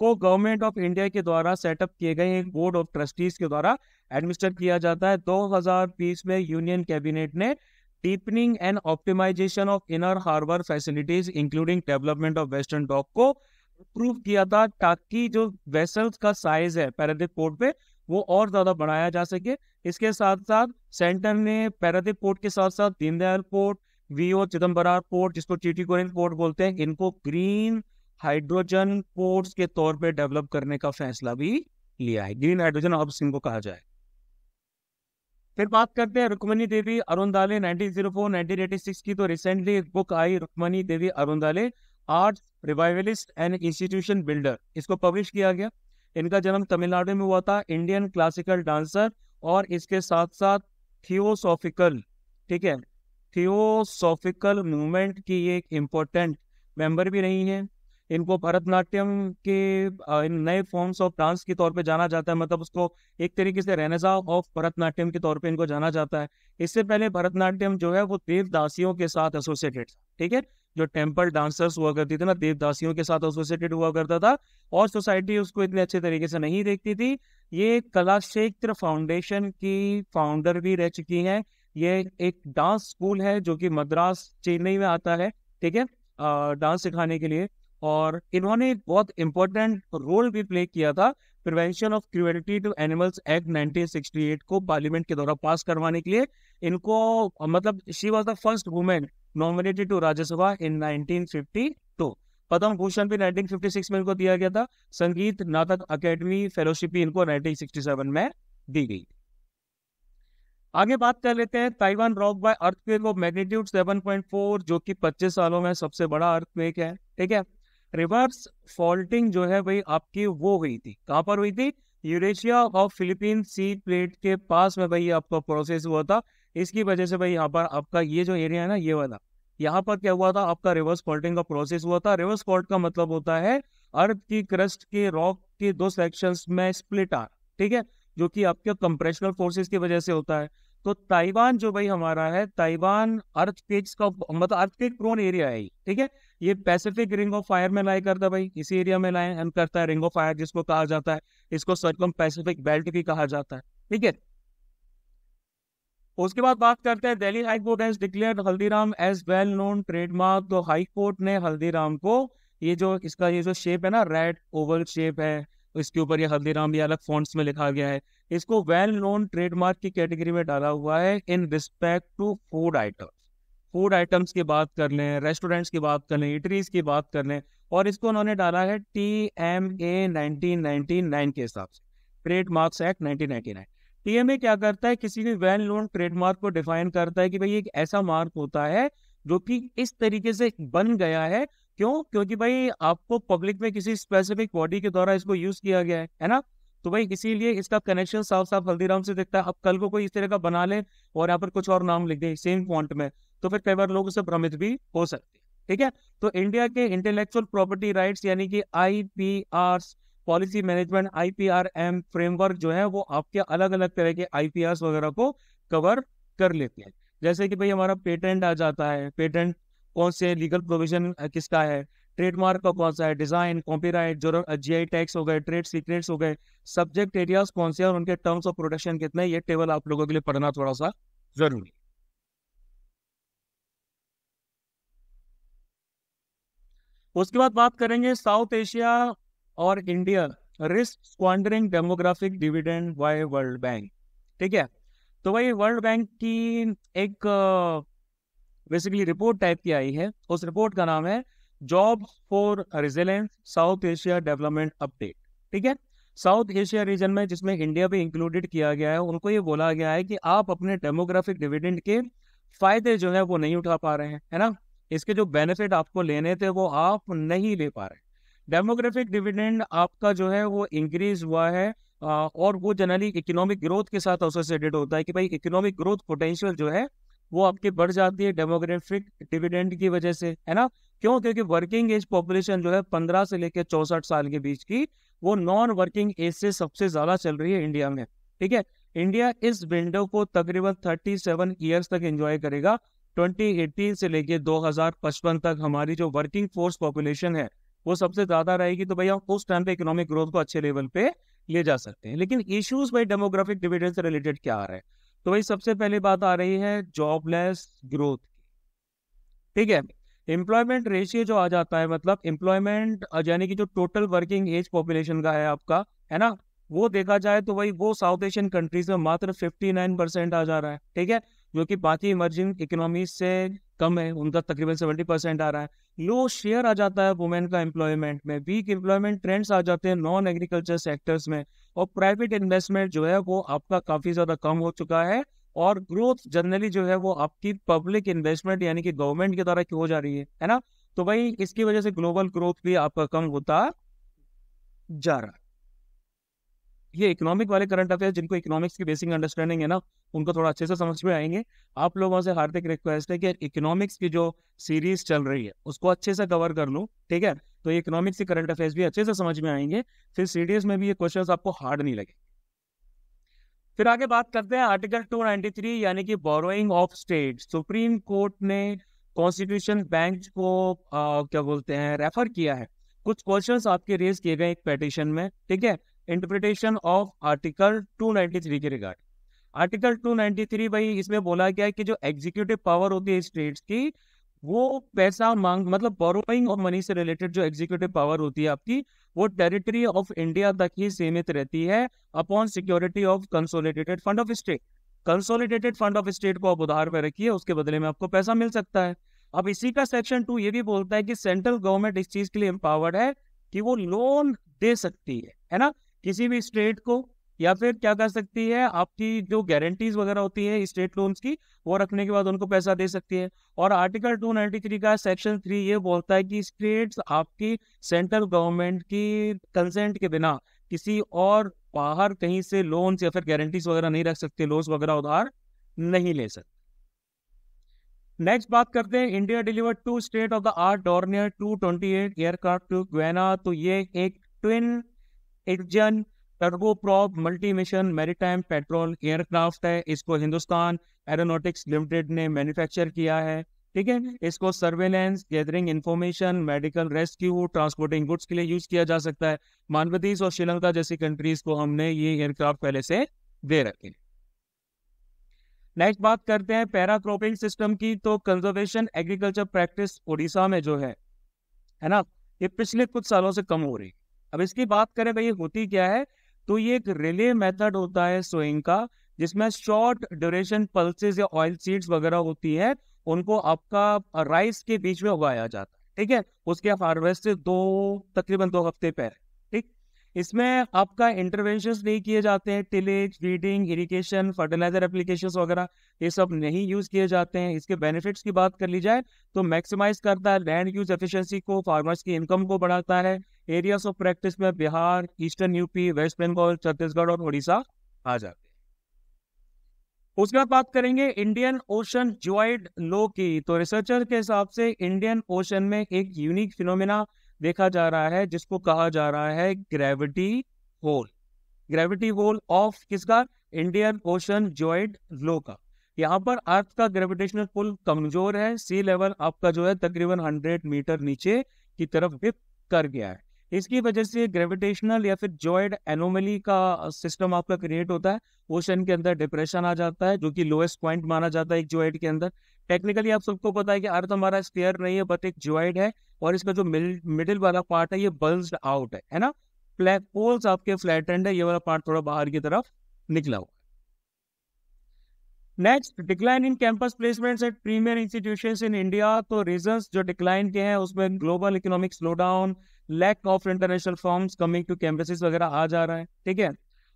को गवर्नमेंट ऑफ इंडिया के द्वारा सेटअप किए गए एक बोर्ड ऑफ ट्रस्टीज के द्वारा एडमिनिस्टर किया जाता है 2020 में यूनियन कैबिनेट ने deepening and optimisation of inner harbour facilities including development of western dock को अप्रूव किया था ताकि जो वेसल्स का साइज है पैरादीप पोर्ट पे वो और ज्यादा बढ़ाया जा सके इसके साथ साथ सेंटर ने पैरादीप पोर्ट के साथ साथ दीनदयाल पोर्ट वीओ चिदम्बरार पोर्ट जिसको चिटी कोरिन पोर्ट बोलते हैं इनको ग्रीन हाइड्रोजन पोर्ट्स के तौर पे डेवलप करने का फैसला भी लिया है ग्रीन हाइड्रोजन सिंह को कहा जाए फिर बात करते हैं रुक्मणी देवी अरुण दाले 1904 1986 की तो रिसेंटली एक बुक आई Rukmini Devi Arundale art revivalist and institution builder इसको पब्लिश किया गया इनका जन्म तमिलनाडु में हुआ था इंडियन क्लासिकल डांसर और इसके साथ साथ थियोसॉफिकल ठीक है थियोसॉफिकल मूवमेंट की एक इम्पोर्टेंट मेंबर भी रही हैं इनको भरतनाट्यम के इन नए फॉर्म्स ऑफ डांस के तौर पे जाना जाता है मतलब उसको एक तरीके से रेनेजा ऑफ भरतनाट्यम के तौर पे इनको जाना जाता है इससे पहले भरतनाट्यम जो है वो देवदासियों के साथ एसोसिएटेड ठीक है जो टेम्पल डांसर्स हुआ करती थी ना देवदासियों के साथ एसोसिएटेड हुआ करता था और सोसाइटी उसको इतने अच्छे तरीके से नहीं देखती थी ये कला क्षेत्र फाउंडेशन की फाउंडर भी रह चुकी हैं ये एक डांस स्कूल है जो कि मद्रास चेन्नई में आता है ठीक है डांस सिखाने के लिए और इन्होंने एक बहुत इंपॉर्टेंट रोल भी प्ले किया था prevention of cruelty to animals act 1968 को पार्लियामेंट के द्वारा पास करवाने के लिए इनको मतलब she was the first women nominated to Rajya Sabha in 1952 Padma Bhushan भी 1956 में इनको दिया गया था संगीत नाटक अकेडमी फेलोशिप भी इनको 1967 में दी गई आगे बात कर लेते हैं Taiwan rock by earthquake of magnitude 7.4 जो कि 25 सालों में सबसे बड़ा अर्थक्वेक है ठीक है रिवर्स फॉल्टिंग जो है भाई आपकी वो हुई थी कहाँ पर हुई थी यूरेशिया और फिलिपीन सी प्लेट के पास में भाई आपका प्रोसेस हुआ था इसकी वजह से भाई यहाँ पर आपका ये जो एरिया है ना ये वाला यहाँ पर क्या हुआ था आपका रिवर्स फॉल्टिंग का प्रोसेस हुआ था रिवर्स फॉल्ट का मतलब होता है अर्थ की क्रस्ट के रॉक के दो सेक्शंस में स्प्लिट आर ठीक है जो कि आपके कंप्रेशनल फोर्सेस की वजह से होता है तो ताइवान जो भाई हमारा है ताइवान अर्थ का मतलब अर्थ प्रोन एरिया है ठीक है ये पैसिफिक रिंग ऑफ फायर में लाए करता भाई इसी एरिया में लाए हम करता है रिंग ऑफ फायर जिसको कहा जाता है इसको सर्कम पैसिफिक बेल्ट भी कहा जाता है ठीक है उसके बाद बात करते हैं Delhi high court as declare Haldiram as well known trademark तो हाई कोर्ट ने हल्दीराम को ये जो इसका ये जो शेप है ना रेड ओवल शेप है इसके ऊपर ये हल्दीराम ये अलग फॉन्ट्स में लिखा गया है इसको वेल नोन ट्रेडमार्क की कैटेगरी में डाला हुआ है in respect to food items food items की बात कर लें रेस्टोरेंट्स की बात कर लें इटरीज की बात कर लें और इसको उन्होंने डाला है टी एम ए नाइनटीन के हिसाब से trade marks act nineteen A क्या करता है किसी भी वेल नोन ट्रेडमार्क को डिफाइन करता है कि भाई एक ऐसा मार्क होता है जो कि इस तरीके से बन गया है क्यों क्योंकि भाई आपको पब्लिक में किसी स्पेसिफिक बॉडी के द्वारा इसको यूज किया गया है है ना तो भाई इसीलिए इसका कनेक्शन साफ साफ हल्दीराम से दिखता है अब कल को कोई इस तरह का बना ले और यहाँ पर कुछ और नाम लिख दे सेम पॉइंट में तो फिर कई बार लोग उससे भ्रमित भी हो सकते हैं ठीक है तो इंडिया के इंटेलेक्चुअल प्रॉपर्टी राइट यानी कि I policy management I framework जो है वो आपके अलग अलग तरह के आई वगैरह को कवर कर लेते हैं जैसे कि भाई हमारा पेटेंट आ जाता है पेटेंट कौन से लीगल प्रोविजन किसका है ट्रेडमार्क का कौन सा है design copyright G I tags हो गए ट्रेड सीक्रेट्स हो गए सब्जेक्ट एरियाज कौन से हैं और उनके टर्म्स ऑफ प्रोटेक्शन कितने ये टेबल आप लोगों के लिए पढ़ना थोड़ा सा जरूरी है उसके बाद बात करेंगे साउथ एशिया और India risk squandering demographic dividend by World Bank ठीक है तो भाई वर्ल्ड बैंक की एक बेसिकली रिपोर्ट टाइप की आई है उस रिपोर्ट का नाम है job for resilience South Asia development update ठीक है साउथ एशिया रीजन में जिसमें इंडिया भी इंक्लूडेड किया गया है उनको ये बोला गया है कि आप अपने डेमोग्राफिक डिविडेंड के फायदे जो है वो नहीं उठा पा रहे हैं है ना इसके जो बेनिफिट आपको लेने थे वो आप नहीं ले पा रहे डेमोग्राफिक डिविडेंड आपका जो है वो इंक्रीज हुआ है और वो जनरली इकोनॉमिक ग्रोथ के साथ एसोसिएटेड होता है कि भाई इकोनॉमिक ग्रोथ पोटेंशियल जो है वो आपके बढ़ जाती है डेमोग्राफिक डिविडेंड की वजह से है ना क्यों क्योंकि वर्किंग एज पॉपुलेशन जो है पंद्रह से लेकर चौसठ साल के बीच की वो नॉन वर्किंग एज से सबसे ज्यादा चल रही है इंडिया में ठीक है इंडिया इस विंडो को तकरीबन थर्टी सेवन ईयर्स तक एंजॉय करेगा 2018 से लेके 2055 तक हमारी जो वर्किंग फोर्स पॉपुलेशन है वो सबसे ज्यादा रहेगी तो भैया उस टाइम पे इकोनॉमिक ग्रोथ को अच्छे लेवल पे ले जा सकते हैं लेकिन इश्यूज भाई डेमोग्राफिक डिविडेंड से रिलेटेड क्या आ रहा है तो भाई सबसे पहले बात आ रही है जॉबलेस ग्रोथ ठीक है एम्प्लॉयमेंट रेशियो जो आ जाता है मतलब एम्प्लॉयमेंट यानी कि जो टोटल वर्किंग एज पॉपुलेशन का है आपका है ना वो देखा जाए तो भाई वो साउथ एशियन कंट्रीज में मात्र 59 परसेंट आ जा रहा है ठीक है जो कि बाकी इमर्जिंग इकोनॉमी से कम है उनका तकरीबन सेवेंटी परसेंट आ रहा है लो शेयर आ जाता है वुमेन का एम्प्लॉयमेंट में वीक एम्प्लॉयमेंट ट्रेंड्स आ जाते हैं नॉन एग्रीकल्चर सेक्टर्स में और प्राइवेट इन्वेस्टमेंट जो है वो आपका काफ़ी ज़्यादा कम हो चुका है और ग्रोथ जनरली जो है वो आपकी पब्लिक इन्वेस्टमेंट यानी कि गवर्नमेंट के द्वारा की हो जा रही है है ना तो भाई इसकी वजह से ग्लोबल ग्रोथ भी आपका कम होता जा रहा है ये इकोनॉमिक वाले करंट अफेयर जिनको इकोनॉमिक्स की बेसिक अंडरस्टैंडिंग है ना उनको थोड़ा अच्छे से समझ में आएंगे आप लोगों से हार्दिक रिक्वेस्ट है कि इकोनॉमिक्स की जो सीरीज चल रही है उसको अच्छे से कवर कर लूँ ठीक है तो ये इकोनॉमिक्स के करंट अफेयर्स भी अच्छे से समझ में आएंगे फिर सीडीएस में भी ये क्वेश्चन आपको हार्ड नहीं लगे फिर आगे बात करते हैं आर्टिकल 293 यानी कि borrowing of state supreme court ने कॉन्स्टिट्यूशन बैंक को आ, क्या बोलते हैं रेफर किया है कुछ क्वेश्चंस आपके रेज किए गए एक पेटिशन में ठीक है इंटरप्रिटेशन ऑफ आर्टिकल 293 के रिगार्ड आर्टिकल 293 भाई इसमें बोला गया है कि जो एग्जीक्यूटिव पावर होती है स्टेट्स की वो पैसा मांग मतलब बोरोइंग और मनी से रिलेटेड जो एग्जीक्यूटिव पावर होती है आपकी वो टेरिटरी ऑफ इंडिया तक ही सीमित रहती है upon security of consolidated fund of state consolidated fund of state को आप उधार पर रखिए उसके बदले में आपको पैसा मिल सकता है अब इसी का सेक्शन टू ये भी बोलता है कि सेंट्रल गवर्नमेंट इस चीज के लिए एम्पावर्ड है कि वो लोन दे सकती है है ना किसी भी स्टेट को या फिर क्या कर सकती है आपकी जो गारंटीज वगैरह होती है स्टेट लोन्स की वो रखने के बाद उनको पैसा दे सकती है और आर्टिकल 293 का सेक्शन थ्री ये बोलता है कि स्टेट्स आपकी सेंट्रल गवर्नमेंट की कंसेंट के बिना किसी और बाहर कहीं से लोन्स या फिर गारंटीज वगैरह नहीं रख सकते लोन्स वगैरह उधार नहीं ले सकते नेक्स्ट बात करते हैं India deliver to state of the art Dornier two twenty eight aircraft to Guyana तो ये एक twin engine prop multi mission maritime patrol aircraft है इसको हिंदुस्तान एरोनोटिक्स लिमिटेड ने मैन्युफैक्चर किया है ठीक है इसको surveillance gathering information medical rescue transporting goods के लिए यूज किया जा सकता है मानवदीज और श्रीलंका जैसी कंट्रीज को हमने ये एयरक्राफ्ट पहले से दे रखे नेक्स्ट बात करते हैं क्रॉपिंग सिस्टम की तो कंजर्वेशन एग्रीकल्चर प्रैक्टिस ओडिशा में जो है है ना ये पिछले कुछ सालों से कम हो रही है अब इसकी बात करें भाई होती क्या है तो ये एक रिले मेथड होता है सोइंग का जिसमें शॉर्ट ड्यूरेशन पल्सेस या ऑयल सीड्स वगैरह होती है उनको आपका राइस के बीच में उगाया जाता है ठीक है उसके आप हार्वेस्ट दो तकरीबन दो हफ्ते पहले इसमें आपका इंटरवेंशन नहीं किए जाते हैं tillage feeding irrigation fertiliser application वगैरह ये सब नहीं यूज किए जाते हैं इसके बेनिफिट्स की बात कर ली जाए तो मैक्सिमाइज करता है लैंड यूज एफिशिएंसी को फार्मर्स की इनकम को बढ़ाता है एरियाज ऑफ प्रैक्टिस में Bihar eastern UP west Bengal Chhattisgarh और उड़ीसा आ जाते हैं उसके बाद बात करेंगे इंडियन ओशन ज्वाइड लो की तो रिसर्चर के हिसाब से इंडियन ओशन में एक यूनिक फिनोमिना देखा जा रहा है जिसको कहा जा रहा है gravity hole gravity hole of किसका इंडियन ओशन ज्वाइंट लो का यहाँ पर अर्थ का ग्रेविटेशनल पुल कमजोर है सी लेवल आपका जो है तकरीबन 100 मीटर नीचे की तरफ डिप कर गया है इसकी वजह से ग्रेविटेशनल या फिर जॉइड एनोमली का सिस्टम आपका क्रिएट होता है ओशन के अंदर डिप्रेशन आ जाता है जो कि लोएस्ट पॉइंट माना जाता है एक जॉइड के अंदर टेक्निकली आप सबको पता है कि अर्थ हमारा स्पेयर नहीं है बट एक ज्वाइड है और इसका जो मिडिल वाला पार्ट है ये बल्ज आउट है है ना फ्लैट पोल्स आपके फ्लैट एंड है ये वाला पार्ट थोड़ा बाहर की तरफ निकला हुआ next decline in campus placements at premier institutions in India तो रीजन जो डिक्लाइन के हैं उसमें global economic slowdown lack of international firms coming to campuses वगैरह आ जा रहा है ठीक है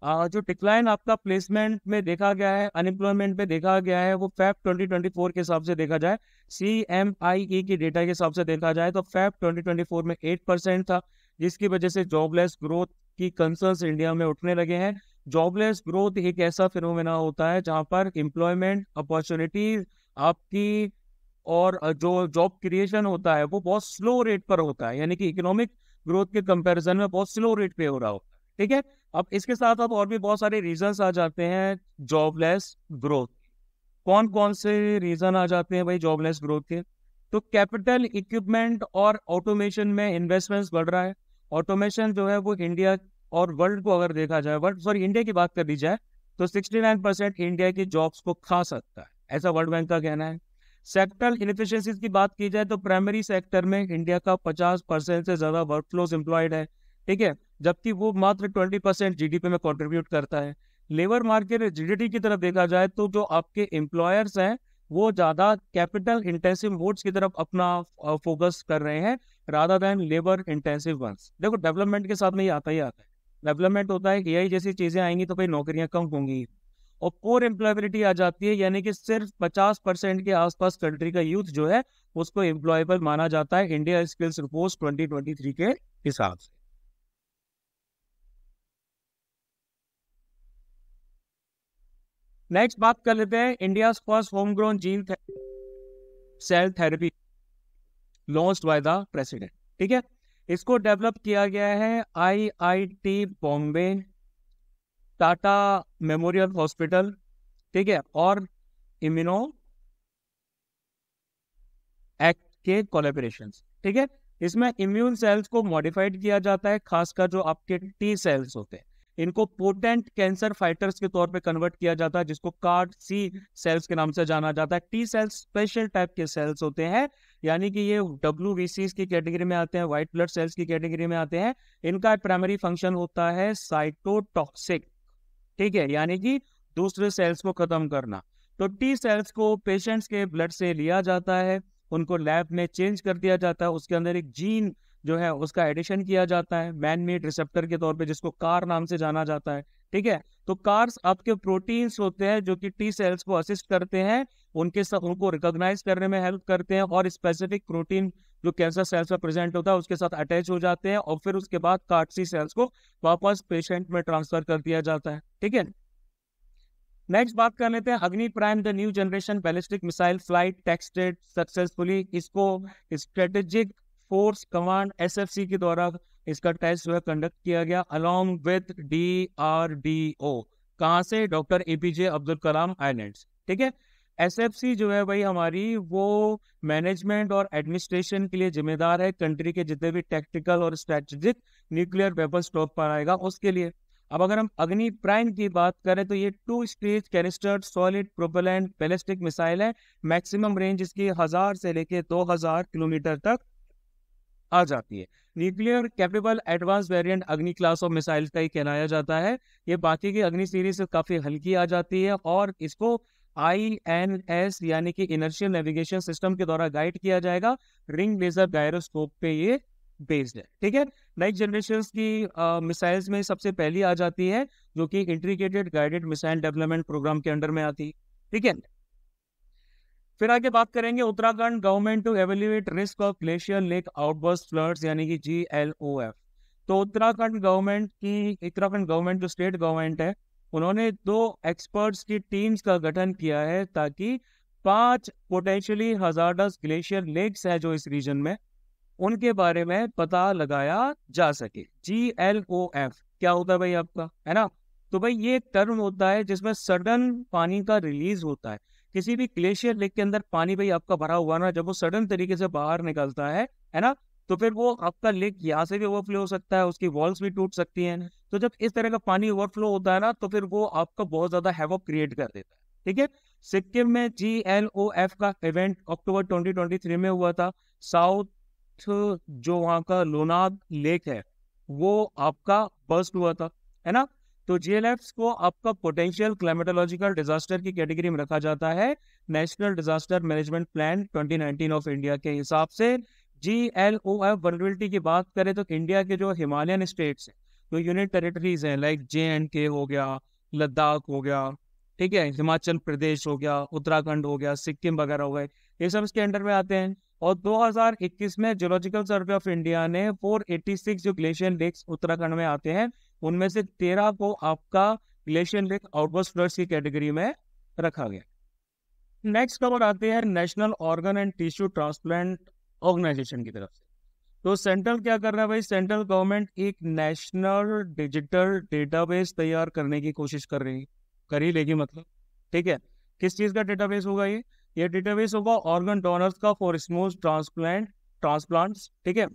जो डिक्लाइन आपका प्लेसमेंट में देखा गया है अनएम्प्लॉयमेंट में देखा गया है वो फैप 2024 के हिसाब से देखा जाए सी एम आई ई के डेटा के हिसाब से देखा जाए तो फैप 2024 में 8 परसेंट था जिसकी वजह से जॉबलेस ग्रोथ की कंसर्स इंडिया में उठने लगे हैं जॉबलेस ग्रोथ एक ऐसा फिनोमेना होता है जहाँ पर एम्प्लॉयमेंट अपॉर्चुनिटीज आपकी और जो जॉब क्रिएशन होता है वो बहुत स्लो रेट पर होता है यानी कि इकोनॉमिक ग्रोथ के कंपैरिजन में बहुत स्लो रेट पे हो रहा होता है ठीक है अब इसके साथ अब और भी बहुत सारे रीजंस आ जाते हैं जॉबलेस ग्रोथ कौन कौन से रीजन आ जाते हैं भाई जॉबलेस ग्रोथ के तो कैपिटल इक्विपमेंट और ऑटोमेशन में इन्वेस्टमेंट्स बढ़ रहा है ऑटोमेशन जो है वो इंडिया और वर्ल्ड को अगर देखा जाए वर्ल्ड सॉरी इंडिया की बात कर ली जाए तो सिक्सटी नाइन परसेंट इंडिया की जॉब्स को खा सकता है ऐसा वर्ल्ड बैंक का कहना है सेक्टर इनिफिशियंसीज की बात की जाए तो प्राइमरी सेक्टर में इंडिया का पचास परसेंट से ज़्यादा वर्क फ्लोज एम्प्लॉयड है ठीक है जबकि वो मात्र ट्वेंटी परसेंट जी में कॉन्ट्रीब्यूट करता है लेबर मार्केट जी की तरफ देखा जाए तो जो आपके एम्प्लॉयर्स हैं वो ज़्यादा कैपिटल इंटेंसिव मोड्स की तरफ अपना फोकस कर रहे हैं rather than labour intensive ones देखो डेवलपमेंट के साथ में ये आता ही आता है डेवलपमेंट होता है ए जैसी चीज़ें आएंगी तो भाई नौकरियाँ कम होंगी और कोर एम्प्लॉयबिलिटी आ जाती है यानी कि सिर्फ पचास परसेंट के आसपास कंट्री का यूथ जो है उसको एम्प्लॉयबल माना जाता है इंडिया स्किल्स रिपोर्ट थ्री के हिसाब से नेक्स्ट बात कर लेते हैं India first home grown gene cell therapy launch by the president ठीक है इसको डेवलप किया गया है IIT Bombay Tata memorial hospital ठीक है और इम्यूनो एक्ट के कोलेबरेशन ठीक है इसमें इम्यून सेल्स को मॉडिफाइड किया जाता है खासकर जो आपके टी सेल्स होते हैं इनको पोटेंट कैंसर फाइटर्स के तौर पे कन्वर्ट किया जाता है जिसको कार्ड सी सेल्स के नाम से जाना जाता है टी सेल्स स्पेशल टाइप के सेल्स होते हैं यानी कि ये डब्ल्यू की कैटेगरी में आते हैं व्हाइट ब्लड सेल्स की कैटेगरी में आते हैं इनका प्राइमरी फंक्शन होता है साइटोटॉक्सिक ठीक है यानी कि दूसरे सेल्स को खत्म करना तो टी सेल्स को पेशेंट्स के ब्लड से लिया जाता है उनको लैब में चेंज कर दिया जाता है उसके अंदर एक जीन जो है उसका एडिशन किया जाता है मैन मेड रिसेप्टर के तौर पे जिसको कार नाम से जाना जाता है ठीक है तो कार्स आपके प्रोटीन्स होते हैं जो कि टी सेल्स को असिस्ट करते हैं उनके साथ उनको रिकॉग्नाइज करने में हेल्प करते हैं और स्पेसिफिक प्रोटीन जो कैंसर सेल्स में प्रेजेंट होता है उसके साथ अटैच हो जाते हैं और फिर उसके बाद कार्टसी सेल्स को वापस पेशेंट में ट्रांसफर कर दिया जाता है ठीक है नेक्स्ट बात कर लेते हैं Agni prime the new generation ballistic missile flight tested successfully इसको स्ट्रेटेजिक फोर्स कमांड एसएफसी के द्वारा इसका टेस्ट जो है कंडक्ट किया गया along with D R D O कहाँ से डॉक्टर एपीजे अब्दुल कलाम आइलैंड ठीक है एसएफसी जो है भाई हमारी वो मैनेजमेंट और एडमिनिस्ट्रेशन के लिए जिम्मेदार है कंट्री के जितने भी टेक्टिकल और स्ट्रेटेजिक न्यूक्लियर वेपन स्टॉक पर आएगा उसके लिए अब अगर हम अग्नि प्राइम की बात करें तो ये two stage canistered solid propellant ballistic missile है मैक्सिमम रेंज इसकी हजार से लेके दो हजार किलोमीटर तक आ जाती है nuclear capable advance variant Agni class of missiles का ही कहलाया जाता है ये बाकी की अग्नि सीरीज से काफी हल्की आ जाती है और इसको आई एन एस यानी कि इनर्शियल नेविगेशन सिस्टम के द्वारा गाइड किया जाएगा रिंग लेजर गायरोस्कोप पे ये बेस्ड है ठीक है नेक्स्ट जनरेशन की मिसाइल्स में सबसे पहली आ जाती है जो कि integrated guided missile development programme के अंडर में आती है ठीक है फिर आगे बात करेंगे Uttarakhand government to evaluate risk of glacier lake outburst floods यानी कि जी एल ओ एफ तो उत्तराखंड गवर्नमेंट की उत्तराखंड गवर्नमेंट जो स्टेट गवर्नमेंट है उन्होंने दो एक्सपर्ट्स की टीम्स का गठन किया है ताकि पांच पोटेंशियली हजार्डस ग्लेशियर लेक्स है जो इस रीजन में उनके बारे में पता लगाया जा सके जी एल ओ एफ क्या होता है भाई आपका है ना तो भाई ये एक टर्म होता है जिसमें सडन पानी का रिलीज होता है किसी भी ग्लेशियर लेक के अंदर पानी भाई आपका भरा हुआ ना जब वो सडन तरीके से बाहर निकलता है है ना तो फिर वो आपका लेक यहाँ से भी ओवरफ्लो हो सकता है उसकी वॉल्स भी टूट सकती हैं तो जब इस तरह का पानी ओवरफ्लो होता है ना तो फिर वो आपका बहुत ज्यादा हैवॉक क्रिएट कर देता है ठीक है सिक्किम में जी एल ओ एफ का event October twenty twenty three में हुआ था साउथ जो वहाँ का लोनाद लेक है वो आपका बस्ट हुआ था है ना तो जीएलएफ्स को आपका पोटेंशियल क्लाइमेटोलॉजिकल डिजास्टर की कैटेगरी में रखा जाता है national disaster management plan 2019 of India के हिसाब से जी एल ओ एफ वर्नबिलिटी की बात करें तो इंडिया के जो हिमालयन स्टेट्स हैं जो यूनिट टेरिटरीज हैं लाइक जे एंड के हो गया लद्दाख हो गया ठीक है हिमाचल प्रदेश हो गया उत्तराखंड हो गया सिक्किम वगैरह हो गए ये सब इसके अंडर में आते हैं और 2021 में जियोलॉजिकल सर्वे ऑफ इंडिया ने 486 जो ग्लेशियर लेक्स उत्तराखंड में आते हैं उनमें से तेरह को आपका ग्लेशियन लेक आउटबर्स फ्लड्स की कैटेगरी में रखा गया नेक्स्ट खबर आते हैं national organ and tissue transplant organisation की तरफ से तो सेंट्रल क्या कर रहा है भाई सेंट्रल गवर्नमेंट एक नेशनल डिजिटल डेटाबेस तैयार करने की कोशिश कर रही कर ही लेगी मतलब ठीक है किस चीज़ का डेटाबेस होगा ये ये डेटाबेस होगा ऑर्गन डोनर्स का फॉर स्मूथ ट्रांसप्लांट ट्रांसप्लांट्स ठीक है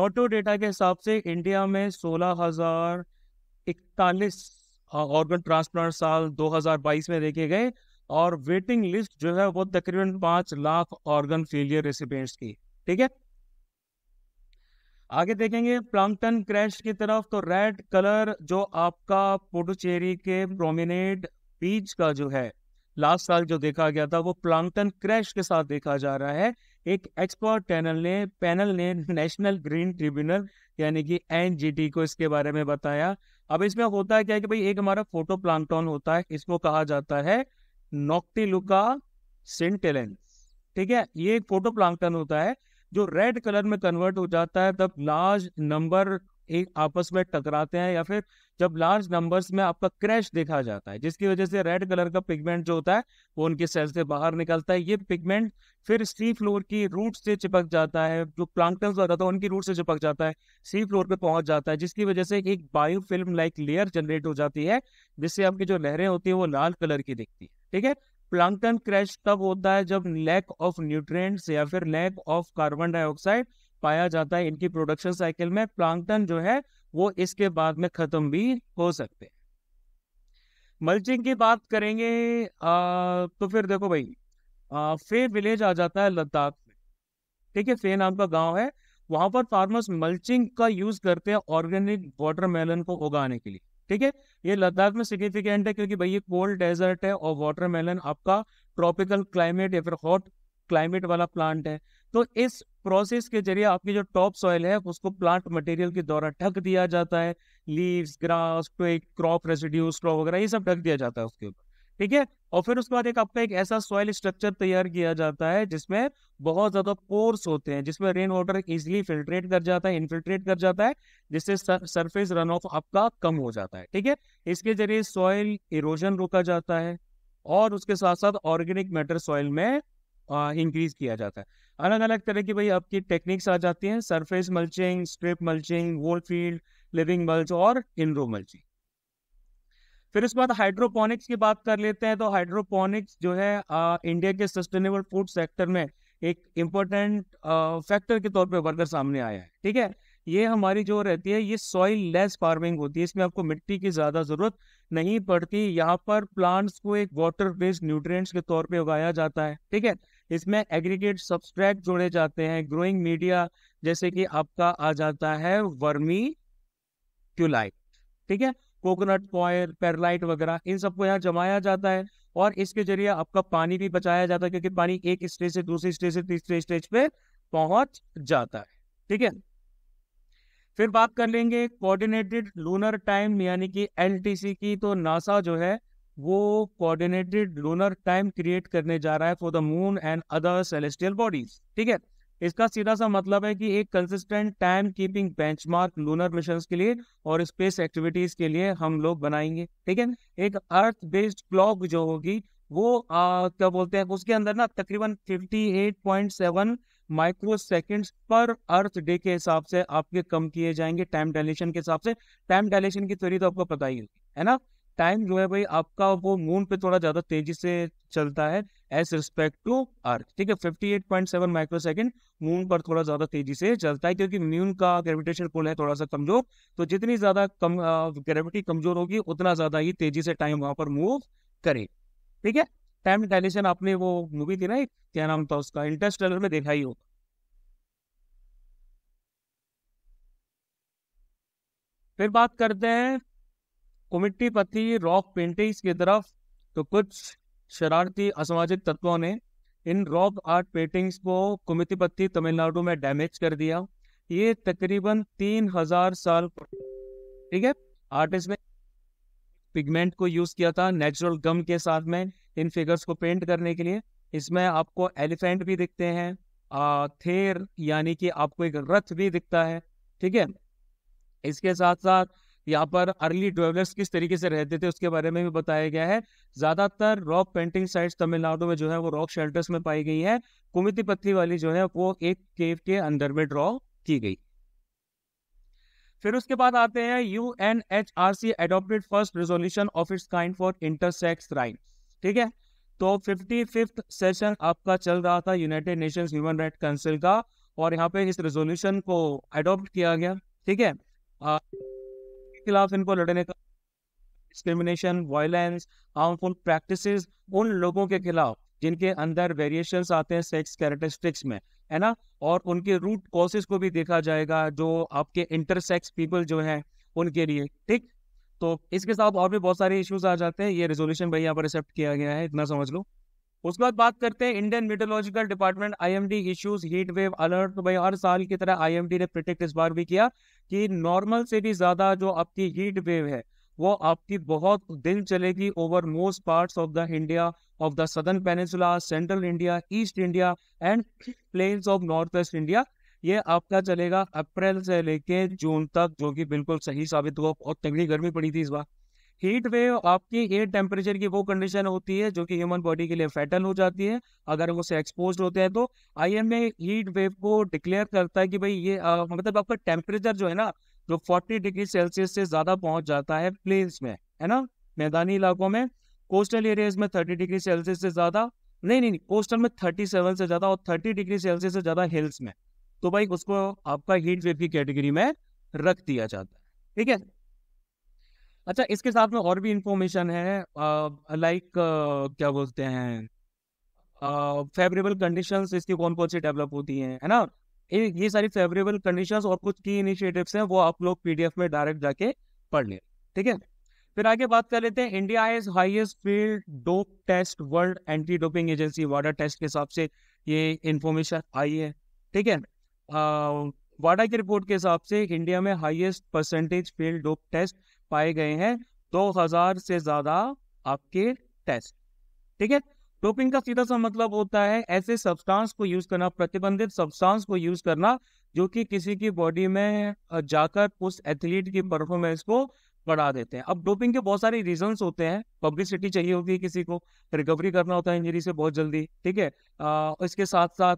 नोटो डेटा के हिसाब से इंडिया में सोलह हजार इकतालीस ऑर्गन ट्रांसप्लांट साल 2022 में देखे गए और वेटिंग लिस्ट जो है वो तकरीबन पांच लाख ऑर्गन फेलियर रेसिपेंट्स की ठीक है आगे देखेंगे प्लांटन क्रैश की तरफ तो रेड कलर जो आपका पोडुचेरी के प्रोमिनेट बीच का जो है लास्ट साल जो देखा गया था वो प्लांटन क्रैश के साथ देखा जा रहा है एक एक्सपर्ट पैनल ने पैनल ने नेशनल ग्रीन ट्रिब्यूनल यानी कि एनजीटी को इसके बारे में बताया अब इसमें होता है क्या कि भाई एक हमारा फोटो प्लांटॉन होता है इसको कहा जाता है नोक्टिलुका सेंटेलेंस ठीक है ये एक फोटो प्लांटन होता है जो रेड कलर में कन्वर्ट हो जाता है तब लार्ज नंबर एक आपस में टकराते हैं या फिर जब लार्ज नंबर्स में आपका क्रैश देखा जाता है जिसकी वजह से रेड कलर का पिगमेंट जो होता है वो उनके सेल से बाहर निकलता है ये पिगमेंट फिर सी फ्लोर की रूट से चिपक जाता है जो प्लांटन होता है उनकी रूट से चिपक जाता है सी फ्लोर पे पहुंच जाता है जिसकी वजह से एक बायोफिल्म लाइक लेयर जनरेट हो जाती है जिससे आपकी जो लहरें होती है वो लाल कलर की दिखती है ठीक है प्लांटन क्रैश तब होता है जब लैक ऑफ न्यूट्रिएंट्स या फिर लैक ऑफ कार्बन डाइऑक्साइड पाया जाता है इनकी प्रोडक्शन साइकिल में प्लांकटन जो है वो इसके बाद में खत्म भी हो सकते हैं मल्चिंग की बात करेंगे आ, तो फिर देखो भाई आ, फे विलेज आ जाता है लद्दाख में ठीक है फे नाम का गांव है वहां पर फार्मर्स मल्चिंग का यूज करते हैं ऑर्गेनिक वाटरमेलन को उगाने के लिए ठीक है ये लद्दाख में सिग्निफिकेंट है क्योंकि भाई ये कोल्ड डेजर्ट है और वाटरमेलन आपका ट्रॉपिकल क्लाइमेट या फिर हॉट क्लाइमेट वाला प्लांट है तो इस प्रोसेस के जरिए आपकी जो टॉप सॉइल है उसको प्लांट मटेरियल के द्वारा ढक दिया जाता है leaves grass twig crop residue straw वगैरह ये सब ढक दिया जाता है उसके ऊपर ठीक है और फिर उसके बाद एक आपका एक ऐसा सॉइल स्ट्रक्चर तैयार किया जाता है जिसमें बहुत ज्यादा पोर्स होते हैं जिसमें रेन वाटर इजिली फिल्ट्रेट कर जाता है इनफिल्ट्रेट कर जाता है जिससे सरफेस रन ऑफ आपका कम हो जाता है ठीक है इसके जरिए सॉइल इरोजन रोका जाता है और उसके साथ साथ ऑर्गेनिक मैटर सॉइल में इंक्रीज किया जाता है अलग अलग तरह की भाई आपकी टेक्निक्स आ जाती हैं surface mulching strip mulching whole field living mulch और इनरो मल्चिंग फिर उसके बाद हाइड्रोपोनिक्स की बात कर लेते हैं तो हाइड्रोपोनिक्स जो है आ, इंडिया के सस्टेनेबल फूड सेक्टर में एक इम्पोर्टेंट फैक्टर के तौर पर वर्कर सामने आया है ठीक है ये हमारी जो रहती है ये सॉइल लेस फार्मिंग होती है इसमें आपको मिट्टी की ज़्यादा ज़रूरत नहीं पड़ती यहाँ पर प्लांट्स को एक वाटर बेस्ड न्यूट्रिएंट्स के तौर पे उगाया जाता है ठीक है इसमें एग्रीगेट सब्सट्रैक्ट जोड़े जाते हैं ग्रोइंग मीडिया जैसे कि आपका आ जाता है वर्मी क्यूलाइट ठीक है कोकोनट पॉयर पेरलाइट वगैरह इन सबको यहाँ जमाया जाता है और इसके जरिए आपका पानी भी बचाया जाता है क्योंकि पानी एक स्टेज से दूसरे स्टेज से तीसरे स्टेज पे पहुंच जाता है ठीक है फिर बात कर लेंगे कोऑर्डिनेटेड लूनर टाइम यानी कि एलटीसी की तो नासा जो है वो कोऑर्डिनेटेड लोनर टाइम क्रिएट करने जा रहा है for the moon and other celestial bodies ठीक है इसका सीधा सा मतलब है कि एक consistent time keeping benchmark lunar mission के लिए और स्पेस एक्टिविटीज के लिए हम लोग बनाएंगे ठीक है एक अर्थ बेस्ड क्लॉक जो होगी वो आ, क्या बोलते हैं उसके अंदर ना तकरीबन 58.7 माइक्रो सेकेंड्स पर अर्थ डे के हिसाब से आपके कम किए जाएंगे टाइम डायलेशन के हिसाब से टाइम डायलेशन की थ्योरी तो आपको पता ही है ना टाइम जो है भाई आपका वो मून पे थोड़ा ज्यादा तेजी से चलता है एज रिस्पेक्ट टू अर्थ ठीक है fifty eight point seven microsecond moon पर थोड़ा ज्यादा तेजी से चलता है क्योंकि मून का ग्रेविटेशन पुल है थोड़ा सा कमजोर तो जितनी ज्यादा कम ग्रेविटी कमजोर होगी उतना ज्यादा ही तेजी से टाइम वहां पर मूव करे ठीक है टाइम डायलेशन आपने वो मूवी थी ना क्या नाम था उसका इंटरस्टेलर में देखा ही होगा फिर बात करते हैं कुमिट्टी पत्ती रॉक पेंटिंग्स की तरफ तो कुछ शरारती असामाजिक तत्वों ने इन रॉक आर्ट पेंटिंग्स को कुमिटी पत्ती तमिलनाडु में डैमेज कर दिया ये तकरीबन तीन हजार साल ठीक है आर्टिस्ट ने पिगमेंट को यूज किया था नेचुरल गम के साथ में इन फिगर्स को पेंट करने के लिए इसमें आपको एलिफेंट भी दिखते हैं आ, थेर यानी कि आपको एक रथ भी दिखता है ठीक है इसके साथ साथ यहाँ पर अर्ली ड्वेलर्स किस तरीके से रहते थे उसके बारे में भी बताया गया है ज्यादातर रॉक पेंटिंग साइट्स तमिलनाडु में जो है वो रॉक शेल्टर्स में पाई गई है कुमिति पत्थरी वाली जो है वो एक केव के अंदर में ड्रॉ की गई फिर उसके बाद आते हैं U N H R C adopted first resolution of its kind for intersex right ठीक है तो फिफ्टी फिफ्थ सेशन आपका चल रहा था United Nations human right council का और यहाँ पे इस रेजोल्यूशन को एडॉप्ट किया गया ठीक है खिलाफ इनको लड़ने का डिस्क्रिमिनेशन वायलेंस हार्मफुल प्रैक्टिसेस उन लोगों के खिलाफ जिनके अंदर वेरिएशंस आते हैं सेक्स कैरेटिस्टिक्स में है ना और उनके रूट कॉसेज को भी देखा जाएगा जो आपके इंटरसेक्स पीपल जो हैं उनके लिए ठीक तो इसके साथ और भी बहुत सारे इश्यूज आ जाते हैं ये रेजोल्यूशन भाई यहाँ पर एक्सेप्ट किया गया है इतना समझ लो उसके बाद बात करते हैं Indian meteorological department IMD issues heat wave alert तो भाई हर साल की तरह आईएमडी ने प्रिडिक्ट इस बार भी किया कि नॉर्मल से भी ज़्यादा जो आपकी हीट वेव है वो आपकी बहुत दिन चलेगी over most parts of the India of the southern peninsula central India east India and plains of north west India ये आपका चलेगा अप्रैल से लेके जून तक जो कि बिल्कुल सही साबित हुआ और तगड़ी गर्मी पड़ी थी इस बार हीट वेव आपकी एयर टेम्परेचर की वो कंडीशन होती है जो कि ह्यूमन बॉडी के लिए फैटल हो जाती है अगर वो से एक्सपोज होते हैं तो I M A heat wave को डिक्लेयर करता है कि भाई ये आ, मतलब आपका टेम्परेचर जो है ना जो फोर्टी डिग्री सेल्सियस से ज़्यादा पहुंच जाता है प्लेन्स में है ना मैदानी इलाकों में कोस्टल एरियाज में थर्टी डिग्री सेल्सियस से ज़्यादा नहीं नहीं नहीं कोस्टल में थर्टी सेवन से ज़्यादा और थर्टी डिग्री सेल्सियस से ज़्यादा हिल्स में तो भाई उसको आपका हीट वेव की कैटेगरी में रख दिया जाता है ठीक है अच्छा इसके साथ में और भी इंफॉर्मेशन है लाइक क्या बोलते हैं फेवरेबल कंडीशंस इसकी कौन कौन सी डेवलप होती हैं है ना ये, ये सारी फेवरेबल कंडीशंस और कुछ की इनिशिएटिव्स हैं वो आप लोग पीडीएफ में डायरेक्ट जाके पढ़ लें ठीक है फिर आगे बात कर लेते हैं India is highest field dope test world anti doping agency वाडा टेस्ट के हिसाब से ये इन्फॉर्मेशन आई है ठीक है वाडा की रिपोर्ट के हिसाब से इंडिया में highest percentage field dope test पाए गए हैं 2000 से ज्यादा आपके टेस्ट ठीक है डोपिंग का सीधा सा मतलब होता है ऐसे सब्सटेंस को यूज करना प्रतिबंधित सब्सटेंस को यूज करना जो कि किसी की बॉडी में जाकर उस एथलीट की परफॉर्मेंस को बढ़ा देते हैं अब डोपिंग के बहुत सारे रीजंस होते हैं पब्लिसिटी चाहिए होती है किसी को रिकवरी करना होता है इंजरी से बहुत जल्दी ठीक है इसके साथ साथ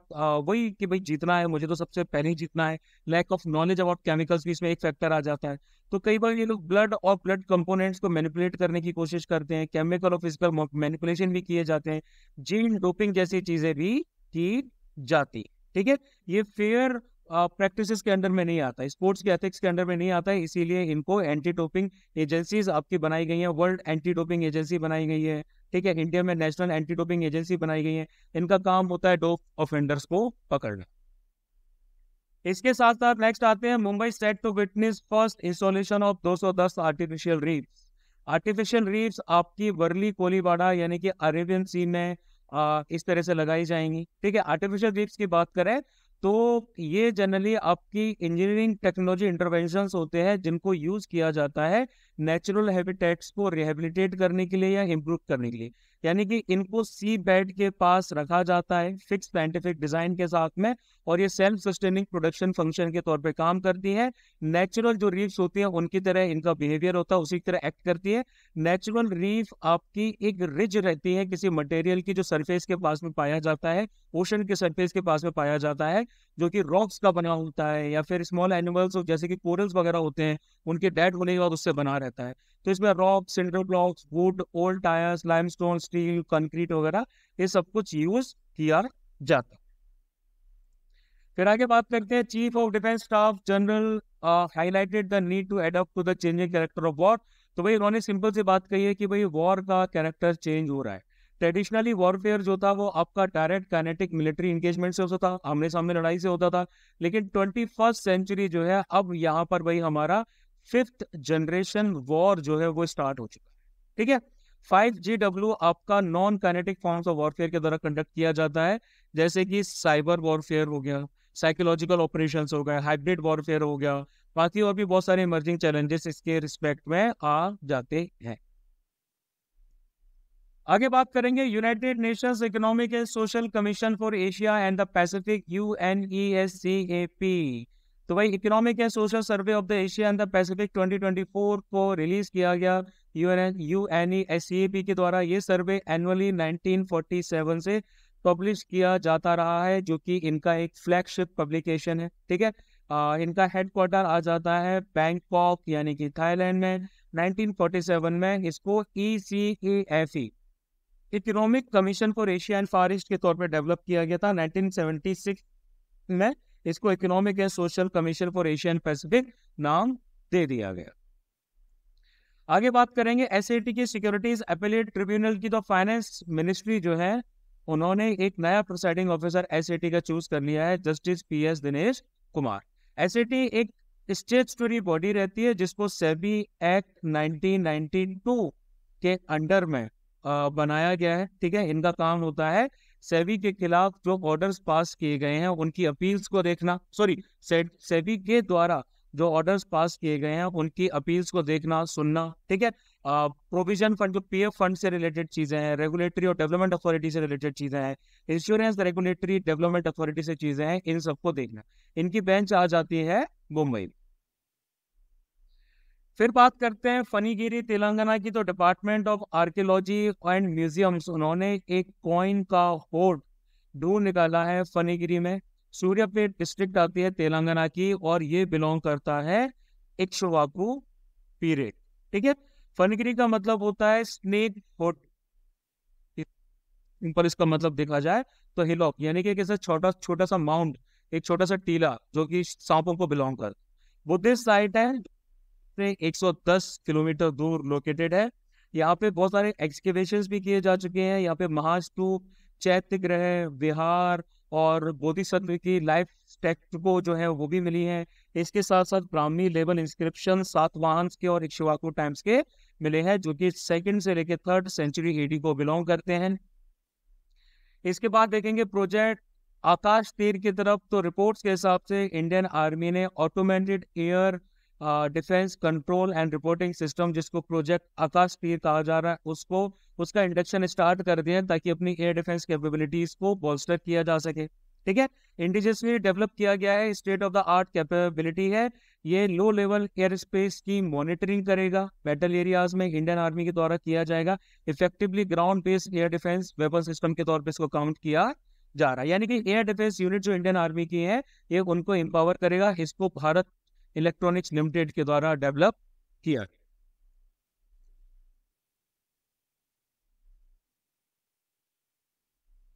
वही कि भाई जीतना है मुझे तो सबसे पहले ही जीतना है lack of knowledge about chemicals भी इसमें एक फैक्टर आ जाता है तो कई बार ये लोग ब्लड और ब्लड कंपोनेंट्स को मैनिपुलेट करने की कोशिश करते हैं केमिकल और फिजिकल मैनिपुलेशन भी किए जाते हैं जीन डोपिंग जैसी चीजें भी की जाती ठीक है ये फेयर प्रैक्टिस के अंडर में नहीं आता है स्पोर्ट्स के एथिक्स के अंडर में नहीं आता है इसीलिए इनको एंटी डोपिंग एजेंसीज आपकी बनाई गई हैं वर्ल्ड एंटी डोपिंग एजेंसी बनाई गई है ठीक है इंडिया में नेशनल एंटी डोपिंग एजेंसी बनाई गई है इनका काम होता है डोप ऑफेंडर्स को पकड़ना इसके साथ साथ नेक्स्ट आते हैं Mumbai set to witness first installation of 210 artificial reefs artificial reefs आपकी वर्ली कोलीबाड़ा यानी कि अरेबियन सी में आ, इस तरह से लगाई जाएंगी ठीक है आर्टिफिशियल रीफ्स की बात करें तो ये जनरली आपकी इंजीनियरिंग टेक्नोलॉजी इंटरवेंशन होते हैं जिनको यूज किया जाता है नेचुरल हैबिटेट्स को रिहेबिलिटेट करने के लिए या इम्प्रूव करने के लिए यानी कि इनको सी बेड के पास रखा जाता है फिक्स साइंटिफिक डिजाइन के साथ में और ये सेल्फ सस्टेनिंग प्रोडक्शन फंक्शन के तौर पे काम करती है नेचुरल जो रीफ्स होती है उनकी तरह इनका बिहेवियर होता है उसी तरह एक्ट करती है नेचुरल रीफ आपकी एक रिज रहती है किसी मटेरियल की जो सरफेस के पास में पाया जाता है ओशन के सरफेस के पास में पाया जाता है जो कि रॉक्स का बना होता है या फिर स्मॉल एनिमल्स जैसे कि कोरल्स वगैरह होते हैं उनके डेड होने के बाद उससे बना रहता है तो इसमें rock cylinder blocks wood old tyres limestone steel concrete वगैरह ये सब कुछ यूज किया जाता फिर आगे बात करते हैं chief of defence staff general highlighted the need to adopt to the changing character of war तो भाई उन्होंने सिंपल सी बात कही है कि भाई वॉर का कैरेक्टर चेंज हो रहा है ट्रेडिशनली वॉरफेयर जो था वो आपका डायरेक्ट काइनेटिक मिलिट्री इंगेजमेंट से होता था आमने सामने लड़ाई से होता था लेकिन ट्वेंटी फर्स्ट सेंचुरी जो है अब यहाँ पर भाई हमारा फिफ्थ जनरेशन वॉर जो है वो स्टार्ट हो चुका है ठीक है फाइव जी डब्ल्यू आपका non kinetic forms of warfare के द्वारा कंडक्ट किया जाता है जैसे कि साइबर वॉरफेयर हो गया साइकोलॉजिकल ऑपरेशन हो गए हाइब्रिड वॉरफेयर हो गया बाकी और भी बहुत सारे इमर्जिंग चैलेंजेस इसके रिस्पेक्ट में आ जाते हैं आगे बात करेंगे United Nations economic and social commission for Asia and the Pacific U N E S C A P तो भाई economic and social survey of the Asia and the Pacific 2024 को रिलीज किया गया U N E S C A P के द्वारा ये सर्वे annually 1947 से publish किया जाता रहा है जो कि इनका एक फ्लैगशिप पब्लिकेशन है ठीक है आ, इनका हेडक्वार्टर आ जाता है बैंकॉक यानी कि थाईलैंड में 1947 में इसको E C E F E economic commission for Asia and forest के तौर पर डेवलप किया गया था 1976 में इसको economic and social commission for Asia and Pacific नाम दे दिया गया आगे बात करेंगे एस के सिक्योरिटीज अपेलेट ट्रिब्यूनल की तो फाइनेंस मिनिस्ट्री जो है उन्होंने एक नया प्रोसाइडिंग ऑफिसर एस का चूज कर लिया है justice P S Dinesh Kumar एस एक स्टोरी बॉडी रहती है जिसको सेबी एक्ट 1992 के अंडर में बनाया गया है ठीक है इनका काम होता है सेबी के खिलाफ जो ऑर्डर्स पास किए गए हैं उनकी अपील्स को देखना सॉरी सेबी के द्वारा जो ऑर्डर्स पास किए गए हैं उनकी अपील्स को देखना सुनना ठीक है प्रोविजन फंड जो पी फंड से रिलेटेड चीज़ें हैं रेगुलेटरी और डेवलपमेंट अथॉरिटी से रिलेटेड चीज़ें हैं इंश्योरेंस रेगुलेटरी डेवलपमेंट अथॉरिटी से चीज़ें हैं इन सबको देखना इनकी बेंच आ जाती है मुंबई में फिर बात करते हैं फनीगिरी तेलंगाना की तो department of archaeology and museums उन्होंने एक कॉइन का होर्ड ढूंढ निकाला है फनीगिरी में सूर्यपेट डिस्ट्रिक्ट आती है तेलंगाना की और ये बिलोंग करता है इक्शवाकू पीरियड ठीक है फनीगिरी का मतलब होता है स्नेक होट सिंपल इसका मतलब देखा जाए तो हिलॉक यानी कि कैसे छोटा छोटा सा माउंट एक छोटा सा टीला जो कि सांपों को बिलोंग कर बुद्धिस्ट साइट है से 110 किलोमीटर दूर लोकेटेड है यहाँ पे बहुत सारे एक्सकेवेशन भी किए जा चुके हैं यहाँ पे महास्तूप चैत्य ग्रह विहार और बोधिसत्व की लाइफ टेक्स्ट को जो है वो भी मिली है इसके साथ साथ ब्राह्मी लेवल इंस्क्रिप्शन सात वाहन के और इक्शवाकु टाइम्स के मिले हैं जो कि सेकंड से लेकर थर्ड सेंचुरी एडी को बिलोंग करते हैं इसके बाद देखेंगे प्रोजेक्ट आकाश तीर की तरफ तो रिपोर्ट्स के हिसाब से इंडियन आर्मी ने automated air defence control and reporting system जिसको प्रोजेक्ट आकाश तीर कहा जा रहा है उसको उसका इंडक्शन स्टार्ट कर दिया ताकि अपनी एयर डिफेंस कैपेबिलिटीज को बोल्स्टर किया जा सके ठीक है इंडिजियसली डेवलप किया गया है state of the art capability है ये लो लेवल एयर स्पेस की मॉनिटरिंग करेगा बैटल एरियाज में इंडियन आर्मी के द्वारा किया जाएगा effectively ground based air defence weapon system के तौर पर इसको काउंट किया जा रहा है यानी कि एयर डिफेंस यूनिट जो इंडियन आर्मी की है ये उनको एम्पावर करेगा इसको भारत इलेक्ट्रॉनिक्स लिमिटेड के द्वारा डेवलप किया गया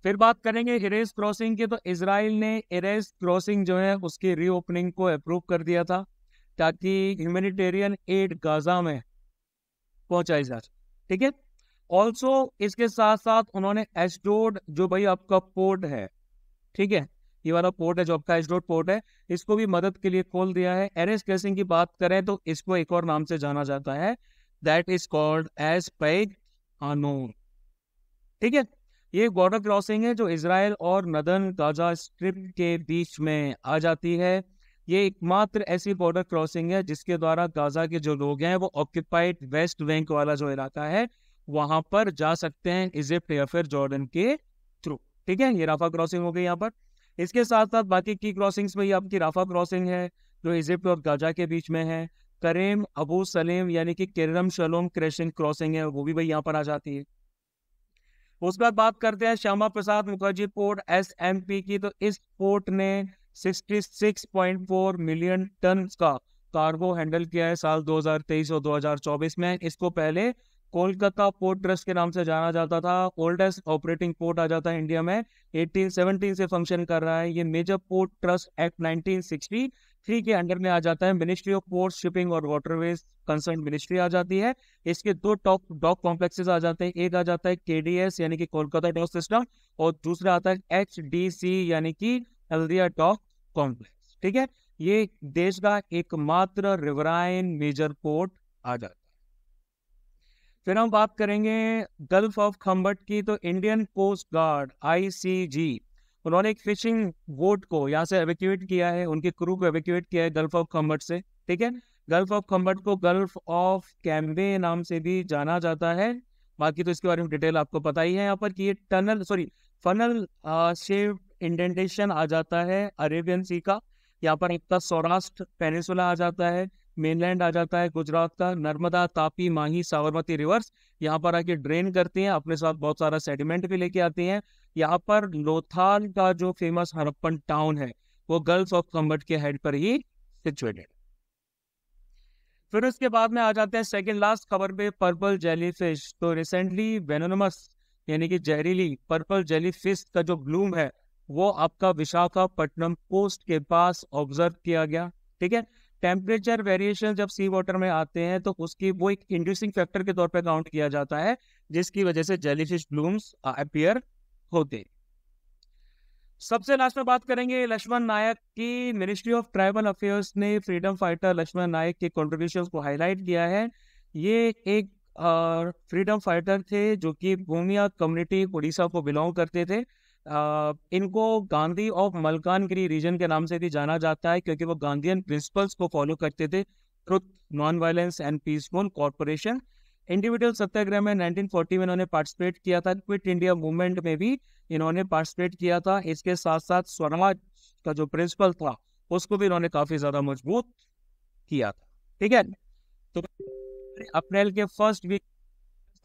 फिर बात करेंगे हिरेस क्रॉसिंग की तो इसराइल ने हिरेस क्रॉसिंग जो है उसकी रीओपनिंग को अप्रूव कर दिया था ताकि ह्यूमेटेरियन एड गाजा में पहुंचाई जा ठीक है ऑल्सो इसके साथ साथ उन्होंने एसडोड जो भाई आपका पोर्ट है ठीक है ये वाला पोर्ट है जो आपका एच डॉट पोर्ट है इसको भी मदद के लिए खोल दिया है एरे स्केसिंग की बात करें तो इसको एक और नाम से जाना जाता है that is called as pag unknown ठीक है ये बॉर्डर क्रॉसिंग है जो इसराइल और नदन गाजा स्ट्रिप के बीच में आ जाती है ये एकमात्र ऐसी बॉर्डर क्रॉसिंग है जिसके द्वारा गाजा के जो लोग हैं वो ऑक्यूपाइड वेस्ट बैंक वाला जो इलाका है वहां पर जा सकते हैं इजिप्ट या फिर जॉर्डन के थ्रू ठीक है ये राफा क्रॉसिंग हो गई यहाँ पर इसके साथ साथ बाकी की क्रॉसिंग्स में ये आपकी राफा क्रॉसिंग है जो इजिप्ट और गाजा के बीच में है करेम अबू सलेम यानी कि केरम शलोम क्रेशन क्रॉसिंग है वो भी भाई यहाँ पर आ जाती है उसके बाद बात करते हैं Shyama Prasad Mukherjee port S M P की तो इस पोर्ट ने 66.4 मिलियन टन का कार्गो हैंडल किया है साल 2023 और 2024 में इसको पहले कोलकाता पोर्ट ट्रस्ट के नाम से जाना जाता था ओल्डेस्ट ऑपरेटिंग पोर्ट आ जाता है इंडिया में 1817 से फंक्शन कर रहा है ये मेजर पोर्ट ट्रस्ट एक्ट 1963 के अंडर में आ जाता है मिनिस्ट्री ऑफ पोर्ट शिपिंग और वाटरवेज कंसर्न मिनिस्ट्री आ जाती है इसके दो टॉप डॉक कॉम्प्लेक्सेस आ जाते हैं एक आ जाता है केडीएस यानी कि कोलकाता डॉक सिस्टम और दूसरा आता है एच यानी कि हल्दिया डॉक कॉम्प्लेक्स ठीक है ये देश का एकमात्र रिवराइन मेजर पोर्ट आ जाता है फिर हम बात करेंगे गल्फ ऑफ खम्बट की तो इंडियन कोस्ट गार्ड आईसीजी उन्होंने एक फिशिंग बोट को यहाँ से एवेक्यूएट किया है उनके क्रू को एवेक्यूएट किया है गल्फ ऑफ खम्बट से ठीक है गल्फ ऑफ खम्बट को गल्फ ऑफ कैम्बे नाम से भी जाना जाता है बाकी तो इसके बारे में डिटेल आपको पता ही है यहाँ पर कि ये tunnel sorry funnel shape indentation आ जाता है अरेबियन सी का यहाँ पर आपका सौराष्ट्र पेनिसुला आ जाता है मेनलैंड आ जाता है गुजरात का नर्मदा तापी माही साबरमती रिवर्स यहाँ पर आके ड्रेन करती हैं अपने साथ बहुत सारा सेडिमेंट भी लेके आती हैं यहाँ पर लोथाल का जो फेमस हरप्पन टाउन है वो गर्ल्स ऑफ कम्बट के हेड पर ही सिचुएटेड फिर उसके बाद में आ जाते हैं सेकेंड लास्ट खबर पे पर्पल जेलीफिश तो रिसेंटली वेनोनमस यानी कि जहरीली पर्पल जेलीफिश का जो ब्लूम है वो आपका विशाखापट्टनम कोस्ट के पास ऑब्जर्व किया गया ठीक है टेम्परेचर वेरिएशन जब सी वाटर में आते हैं तो उसकी वो एक इंड्यूसिंग फैक्टर के तौर पर काउंट किया जाता है जिसकी वजह से जेलीफिश ब्लूम्स अपियर होते सबसे लास्ट में बात करेंगे लक्ष्मण नायक की मिनिस्ट्री ऑफ ट्राइबल अफेयर्स ने फ्रीडम फाइटर लक्ष्मण नायक के कॉन्ट्रीब्यूशन को हाईलाइट किया है ये एक फ्रीडम uh, फाइटर थे जो कि भूमिया कम्युनिटी उड़ीसा को बिलोंग करते थे इनको गांधी ऑफ मलकानगिरी रीजन के नाम से भी जाना जाता है क्योंकि वो गांधीयन प्रिंसिपल्स को फॉलो करते थे truth non violence and peaceful corporation individual satyagraha में 1940 में इन्होंने पार्टिसिपेट किया था क्विट इंडिया मूवमेंट में भी इन्होंने पार्टिसिपेट किया था इसके साथ साथ स्वराज का जो प्रिंसिपल था उसको भी इन्होंने काफी ज्यादा मजबूत किया था ठीक है तो अप्रैल के फर्स्ट वीक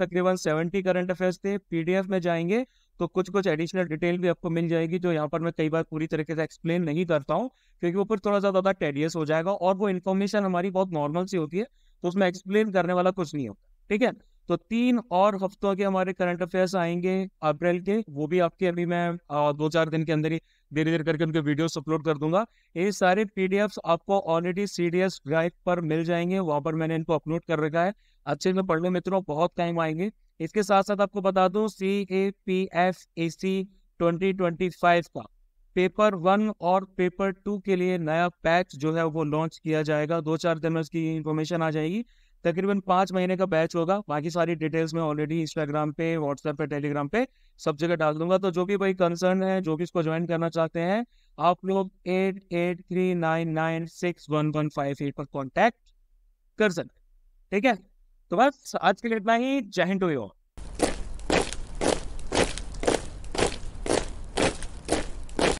तकरीबन 70 करंट अफेयर्स थे पीडीएफ में जाएंगे तो कुछ कुछ एडिशनल डिटेल भी आपको मिल जाएगी जो यहाँ पर मैं कई बार पूरी तरीके से एक्सप्लेन नहीं करता हूँ क्योंकि वो फिर थोड़ा सा ज़्यादा टेडियस हो जाएगा और वो इन्फॉर्मेशन हमारी बहुत नॉर्मल सी होती है तो उसमें एक्सप्लेन करने वाला कुछ नहीं होता ठीक है तो तीन और हफ्तों के हमारे करंट अफेयर्स आएंगे अप्रैल के वो भी आपके अभी मैं दो चार दिन के अंदर ही धीरे धीरे करके उनके वीडियोस अपलोड कर दूंगा ये सारे पीडीएफ्स आपको already C D S drive पर मिल जाएंगे वहां पर मैंने इनको अपलोड कर रखा है अच्छे से पढ़ लो मित्रों बहुत टाइम आएंगे इसके साथ साथ आपको बता दूं C A P F A C twenty twenty five का पेपर वन और पेपर टू के लिए नया बैच जो है वो लॉन्च किया जाएगा दो चार दिन में उसकी इन्फॉर्मेशन आ जाएगी तकरीबन पाँच महीने का बैच होगा बाकी सारी डिटेल्स मैं ऑलरेडी इंस्टाग्राम पे व्हाट्सएप पे टेलीग्राम पे सब जगह डाल दूंगा तो जो भी भाई कंसर्न है जो भी इसको ज्वाइन करना चाहते हैं आप लोग eight eight three nine nine six one one five eight पर कॉन्टैक्ट कर सकते ठीक है तो बस आज के लिए इतना ही जय हिंद टू यू